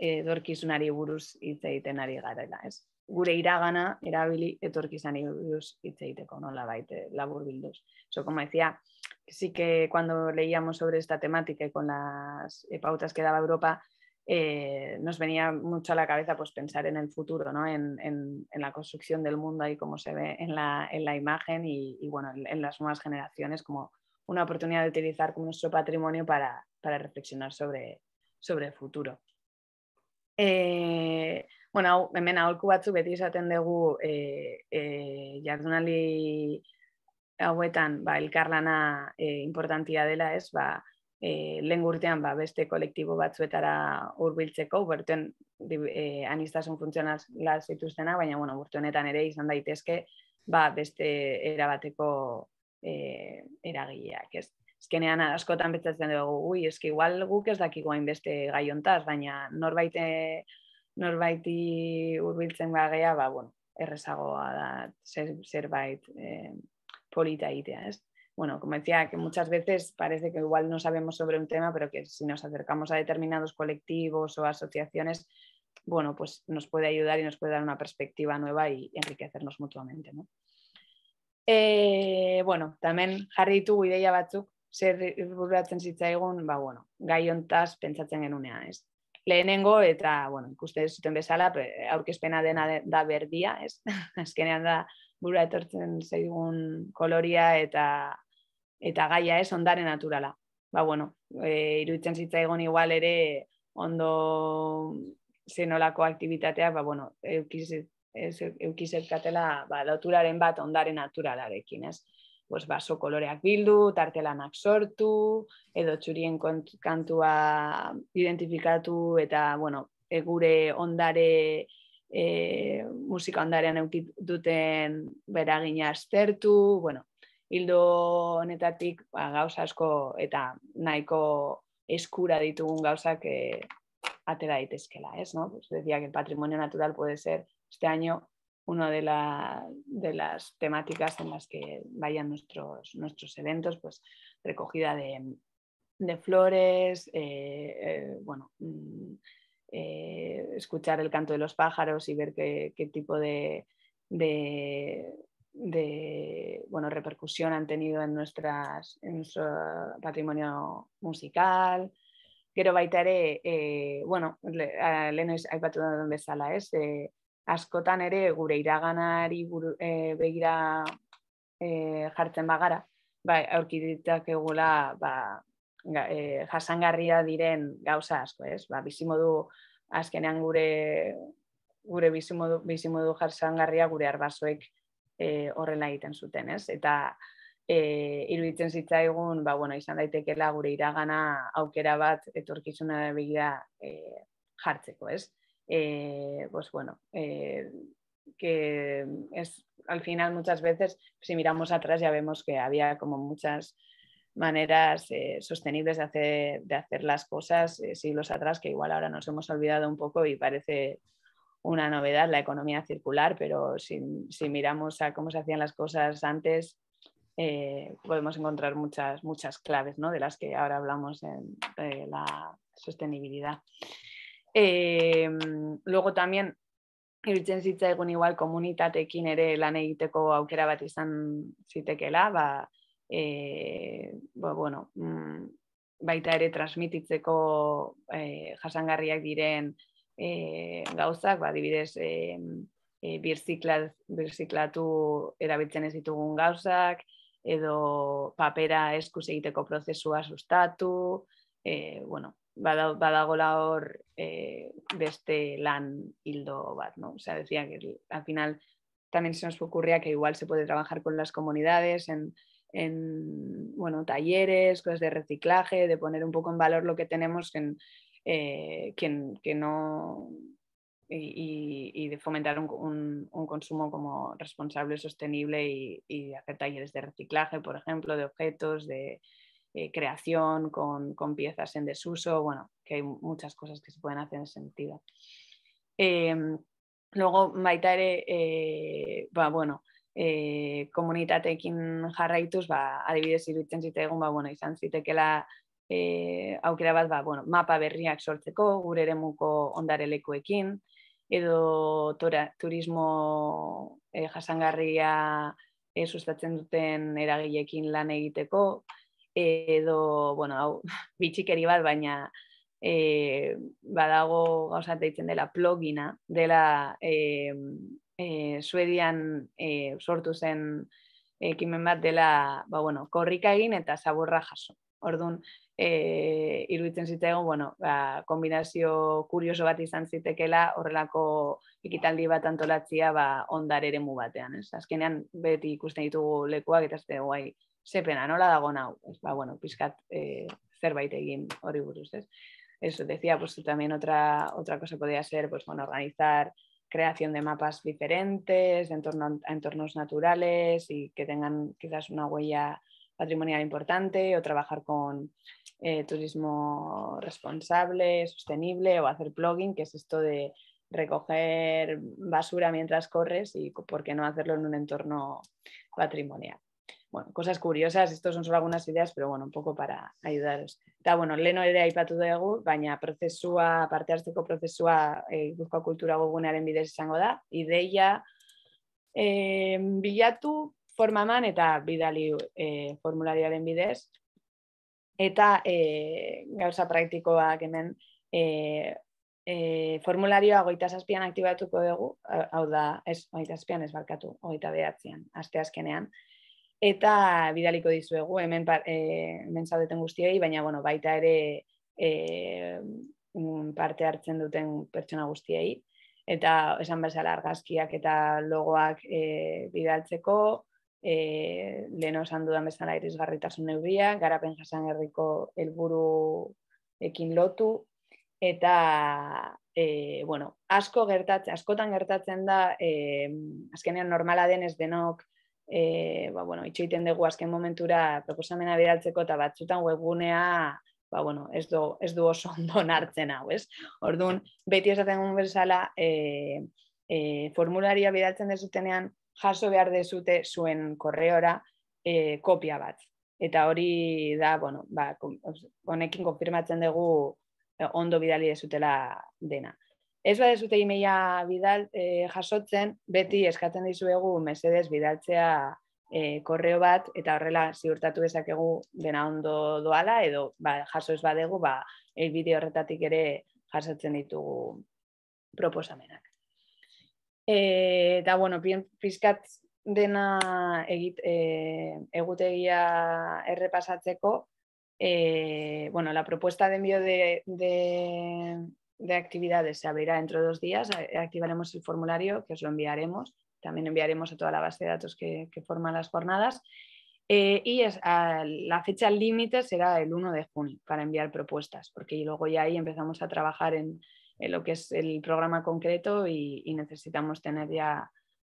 etorkizunari buruz hitz egiten ari garela, ez? Gure iragana erabili etorkizunari buruz hitz egiteko, no labait eh, labur bilduz. So, como decía, sí que cuando leíamos sobre esta temática con las pautas que daba Europa, Eh, nos venía mucho a la cabeza pues, pensar en el futuro, ¿no? en, la construcción del mundo y como se ve en la, imagen y, bueno, en, las nuevas generaciones como una oportunidad de utilizar como nuestro patrimonio para, reflexionar sobre, el futuro. Eh, bueno, hemen aholku batzu beti izaten dugu e, eh, e, jardunali ba, elkarlana dela, ba, e, lehen urtean ba, beste kolektibo batzuetara hurbiltzeko, bertuen e, anistazun funtzionala zituztena, baina bueno, urte honetan ere izan daitezke ba, beste erabateko e, eragileak. Ez. Ezkenean askotan betzatzen dugu, ui, eski igual guk ez dakiko beste gaiontaz, baina norbait e, norbaiti hurbiltzen ba ba, bueno, errezagoa da zerbait e, polita egitea, ez? bueno, como decía, que muchas veces parece que igual no sabemos sobre un tema, pero que si nos acercamos a determinados colectivos o asociaciones, bueno, pues nos puede ayudar y nos puede dar una perspectiva nueva y enriquecernos mutuamente. ¿no? Eh, bueno, también jarri ditugu ideia batzuk, zer si zitzaigun, ba, bueno, gai hontaz pentsatzen genunea, ez? Lehenengo eta, bueno, que ustedes ikuste zuten bezala, aurkezpena dena da berdia, Es Azkenean da burura etortzen zaigun koloria eta eta gaia ez ondare naturala. Ba, bueno, e, iruditzen zitzaigon igual ere ondo zenolako aktivitatea, ba, bueno, ba, loturaren bat ondare naturalarekin, ez? Pues, baso koloreak bildu, tartelanak sortu, edo txurien kantua identifikatu, eta, bueno, egure ondare e, musika ondarean eukit duten beragina aztertu, bueno, hildo honetatik ba, gauza asko eta nahiko eskura ditugun que eh, que la ¿es? ¿no? Pues decía que el patrimonio natural puede ser este año una de, la, de, las temáticas en las que vayan nuestros, nuestros eventos, pues recogida de, de flores, eh, eh, bueno, mm, eh, escuchar el canto de los pájaros y ver qué, qué tipo de, de de bueno, repercusión han tenido en, nuestras, en nuestro patrimonio musical. Gero baita ere, eh, bueno, le, lehen den bezala, ez? eh, askotan ere gure iraganari buru, eh, begira eh, jartzen bagara, bai aurkiditak egula, ba, jasangarria diren gauza asko, ez? Ba, bizimodu, azkenean gure gure bizimodu, bizimodu jasangarria gure arbasoek e, horrela egiten ¿eh? Eta e, iruditzen zitzaigun, ba, bueno, izan daitekela gure iragana aukera bat etorkizuna begira e, jartzeko, ez? Eh, pues bueno, eh, que es al final muchas veces, si miramos atrás ya vemos que había como muchas maneras eh, sostenibles de hacer, de hacer las cosas siglos atrás que igual ahora nos hemos olvidado un poco y parece una novedad la economía circular, pero si, si miramos a cómo se hacían las cosas antes, eh, podemos encontrar muchas, muchas claves ¿no? de las que ahora hablamos en la sostenibilidad. Eh, luego también, irritzen zitzaigun igual komunitatekin ere lan egiteko aukera bat izan zitekela, ba, eh, ba, bueno, mm, baita ere transmititzeko eh, jasangarriak diren e, eh, va ba, dibidez, e, em, e, eh, era birziklatu erabiltzen ez ditugun gauzak, edo papera eskuz egiteko prozesua sustatu, va eh, bueno, dar badagola hor e, beste lan hildo ¿no? O sea, decía que al final también se nos ocurría que igual se puede trabajar con las comunidades en, en bueno, talleres, cosas de reciclaje, de poner un poco en valor lo que tenemos en, eh, que, no y, de fomentar un, un, consumo como responsable, sostenible y, hacer talleres de reciclaje, por ejemplo, de objetos, de eh, creación con, con, piezas en desuso, bueno, que hay muchas cosas que se pueden hacer en ese sentido. Em, luego, Maitare, eh, va, bueno, eh, komunitateekin va ba, adibidez iruditzen zitaigun, va bueno, izan zitekela eh, aukera bat, ba, bueno, mapa berriak sortzeko, gure ere muko ondarelekoekin, edo tora, turismo eh, jasangarria e, sustatzen duten eragilekin lan egiteko, edo, bueno, hau, bitxikeri bat, baina eh, badago gauza deitzen dela plogina, dela e, e, Suedian e, sortu zen ekimen bat dela, ba, bueno, korrika egin eta zaborra jaso. Orduan, e, iruditzen zitegon, bueno, ba, kombinazio kurioso bat izan zitekeela, horrelako ikitaldi bat antolatzia ba, ondar ere batean. Ez? Azkenean, beti ikusten ditugu lekuak eta azte guai, zepena, nola dago nau? Ez? Ba, bueno, pizkat e, eh, zerbait egin hori buruz, ez? Eso, decía, pues también otra, otra cosa podía ser, pues bueno, organizar creación de mapas diferentes en entornos naturales y que tengan quizás una huella patrimonial importante o trabajar con eh, turismo responsable, sostenible o hacer plugin que es esto de recoger basura mientras corres y por qué no hacerlo en un entorno patrimonial. Bueno, cosas curiosas, estos son solo algunas ideas, pero bueno, un poco para ayudaros. está bueno, leno ere aipatu dugu, baña prozesua, parte hartzeko prozesua e, eh, cultura Kultura en bidez izango da, ideia e, bilatu, formaman eta bidali e, formulariaren bidez. Eta e, gauza praktikoak hemen e, e, formularioa goita zazpian aktibatuko dugu, hau da, ez, goita zazpian ez barkatu, goita behatzean, aste azkenean. Eta bidaliko dizuegu, hemen, par, e, zaudeten guztiei, baina bueno, baita ere e, parte hartzen duten pertsona guztiei. Eta esan bezala argazkiak eta logoak e, bidaltzeko, e, eh, leheno esan dudan bezala irisgarritasun neurria, garapen jasan herriko helburu ekin lotu, eta e, bueno, asko gertatzen, askotan gertatzen da, e, azkenean normala denez denok, e, ba, bueno, itxoiten dugu azken momentura proposamena bidaltzeko eta batzutan webgunea ba, bueno, ez, du, ez du oso ondo nartzen hau, ez? Orduan, beti esaten gungu bezala, e, e, formularia bidaltzen dezutenean, jaso behar dezute zuen korreora eh, kopia bat. Eta hori da, bueno, ba, honekin konfirmatzen dugu eh, ondo bidali dezutela dena. Ez bat dezute imeia bidal, eh, jasotzen, beti eskatzen dizuegu mesedez bidaltzea E, korreo bat eta horrela ziurtatu bezakegu dena ondo doala edo ba, jaso ez badegu ba, elbide horretatik ere jasotzen ditugu proposamenak. bueno, dena eh, eh, bueno, la propuesta de envío de, actividades se abrirá dentro de dos días. Eh, activaremos el formulario que os lo enviaremos. También enviaremos a toda la base de datos que, que forman las jornadas. y la fecha límite será el 1 de junio para enviar propuestas, porque luego ya ahí empezamos a trabajar en, lo que es el programa concreto y, necesitamos tener ya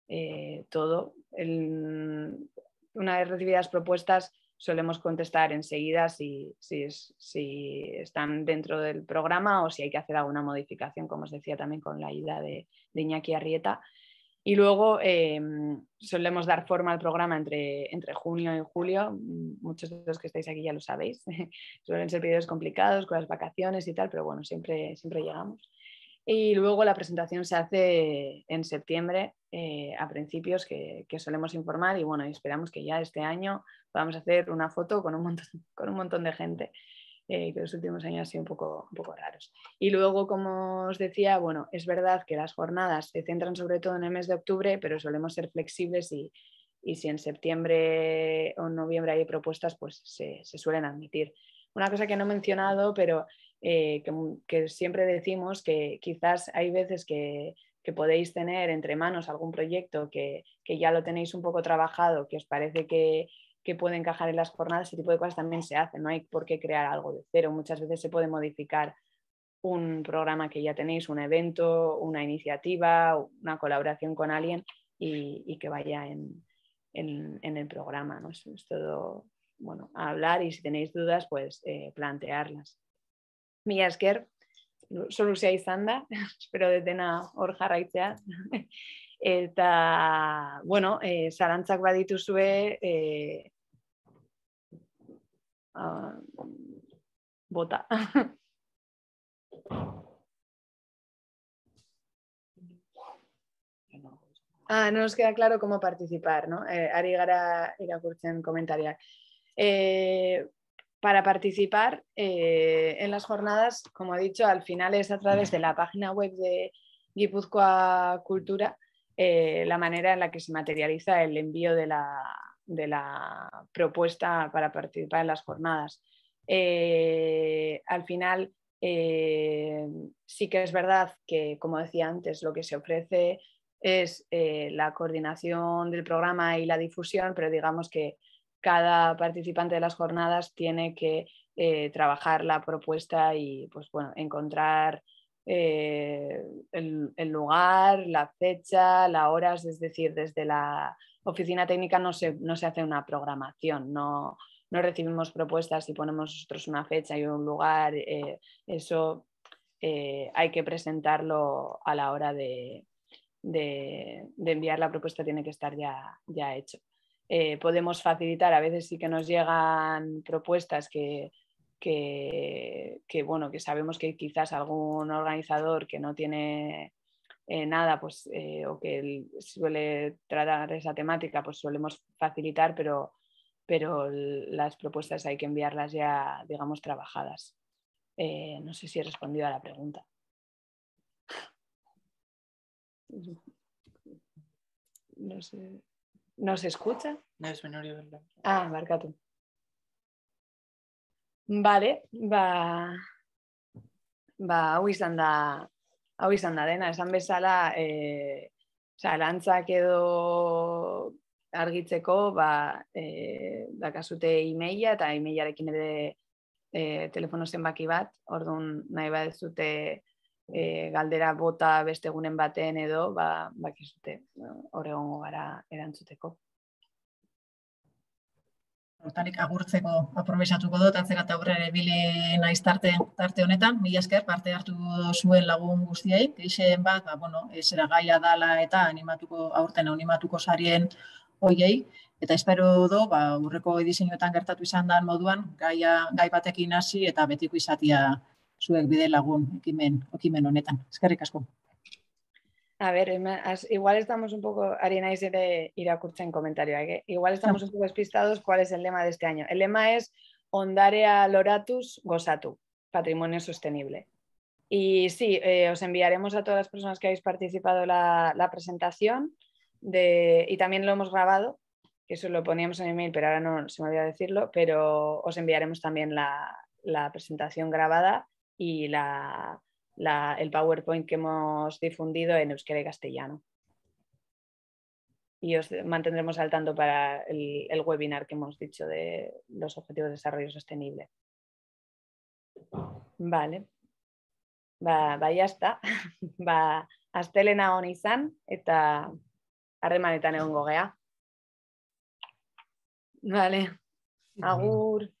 eh, todo. una vez recibidas propuestas, solemos contestar enseguida si, están dentro del programa o si hay que hacer alguna modificación, como os decía también con la ayuda de, de Iñaki Arrieta. Y luego em, solemos dar forma al programa entre, junio y julio. Mm, muchos de los que estáis aquí ya lo sabéis. Suelen ser periodos complicados con las vacaciones y tal, pero bueno, siempre, siempre llegamos. Y luego la presentación se hace en septiembre, eh, a principios que, solemos informar. Y bueno, esperamos que ya este año podamos hacer una foto con un montón de gente eh, que los últimos años han sido un poco, poco raros. Y luego, como os decía, bueno, es verdad que las jornadas se centran sobre todo en el mes de octubre, pero solemos ser flexibles y, si en septiembre o noviembre hay propuestas, pues se, se, suelen admitir. Una cosa que no he mencionado, pero eh, que, siempre decimos que quizás hay veces que, podéis tener entre manos algún proyecto que ya lo tenéis un poco trabajado, que os parece que, que puede encajar en las jornadas, ese tipo de cosas también se hacen, no hay por qué crear algo de cero. Muchas veces se puede modificar un programa que ya tenéis, un evento, una iniciativa, una colaboración con alguien y, que vaya en, el programa. ¿no? Es, todo, bueno, hablar y si tenéis dudas, pues eh, plantearlas. Miasker esker, solo hay espero detena Orja jarraitzea, bueno, e, zarantzak eh, ah, bota. Ah, no nos queda claro cómo participar, ¿no? Eh, ari gara en eh, para participar en las jornadas, como he dicho, al final es a través de la página web de Guipúzcoa Cultura, eh, la manera en la que se materializa el envío de la, propuesta para participar en las jornadas. Eh, al final, eh, sí que es verdad que, como decía antes, lo que se ofrece es la coordinación del programa y la difusión, pero digamos que cada participante de las jornadas tiene que trabajar la propuesta y pues, encontrar eh, el, lugar, la fecha, las horas, es decir, desde la oficina técnica no se, hace una programación, no, recibimos propuestas y ponemos nosotros una fecha y un lugar, eh, eso eh, hay que presentarlo a la hora de, enviar la propuesta, tiene que estar ya, ya hecho. podemos facilitar, a veces sí que nos llegan propuestas que que, bueno, que sabemos que quizás algún organizador que no tiene eh, nada pues, eh, o que suele tratar esa temática, pues solemos facilitar, pero, pero las propuestas hay que enviarlas ya, digamos, trabajadas. Eh, no sé si he respondido a la pregunta. No, escucha? No, es menor Ah, marca Bale, ba... Ba, hau izan da... Hau izan da, dena, esan bezala... Eh, Osa, lantzak edo argitzeko, ba, eh, dakazute e-maila eta e-mailarekin ere eh, telefono zenbaki bat, orduan nahi bat ez zute galdera bota beste gunen baten edo, ba, bakizute horregongo gara erantzuteko. Hortanik agurtzeko aprobesatuko dut, atzera eta aurrera bile naiz tarte, honetan, mila esker parte hartu zuen lagun guztiei, keixen bat, ba, bueno, ez gaia dala eta animatuko, aurten animatuko sarien hoiei, eta espero do, ba, urreko edizinuetan gertatu izan da moduan, gaia, gai batekin hasi eta betiko izatia zuek bide lagun ekimen, ekimen honetan. Eskerrik asko. A ver, igual estamos un poco, Ariana se de en en comentario. Eh, igual ah. estamos un poco despistados cuál es el lema de este año. El lema es Ondarea Loratus Gosatu, patrimonio sostenible. Y sí, eh, os enviaremos a todas las personas que habéis participado la, presentación de, y también lo hemos grabado, que eso lo poníamos en email, pero ahora no se me olvidó decirlo, pero os enviaremos también la presentación grabada y la, el PowerPoint que hemos difundido en euskera y castellano. Y os mantendremos al tanto para el, webinar que hemos dicho de los Objetivos de Desarrollo Sostenible. Vale. Ba, está está ba, astelena onizan izan eta harremanetan egongo Vale. Agur.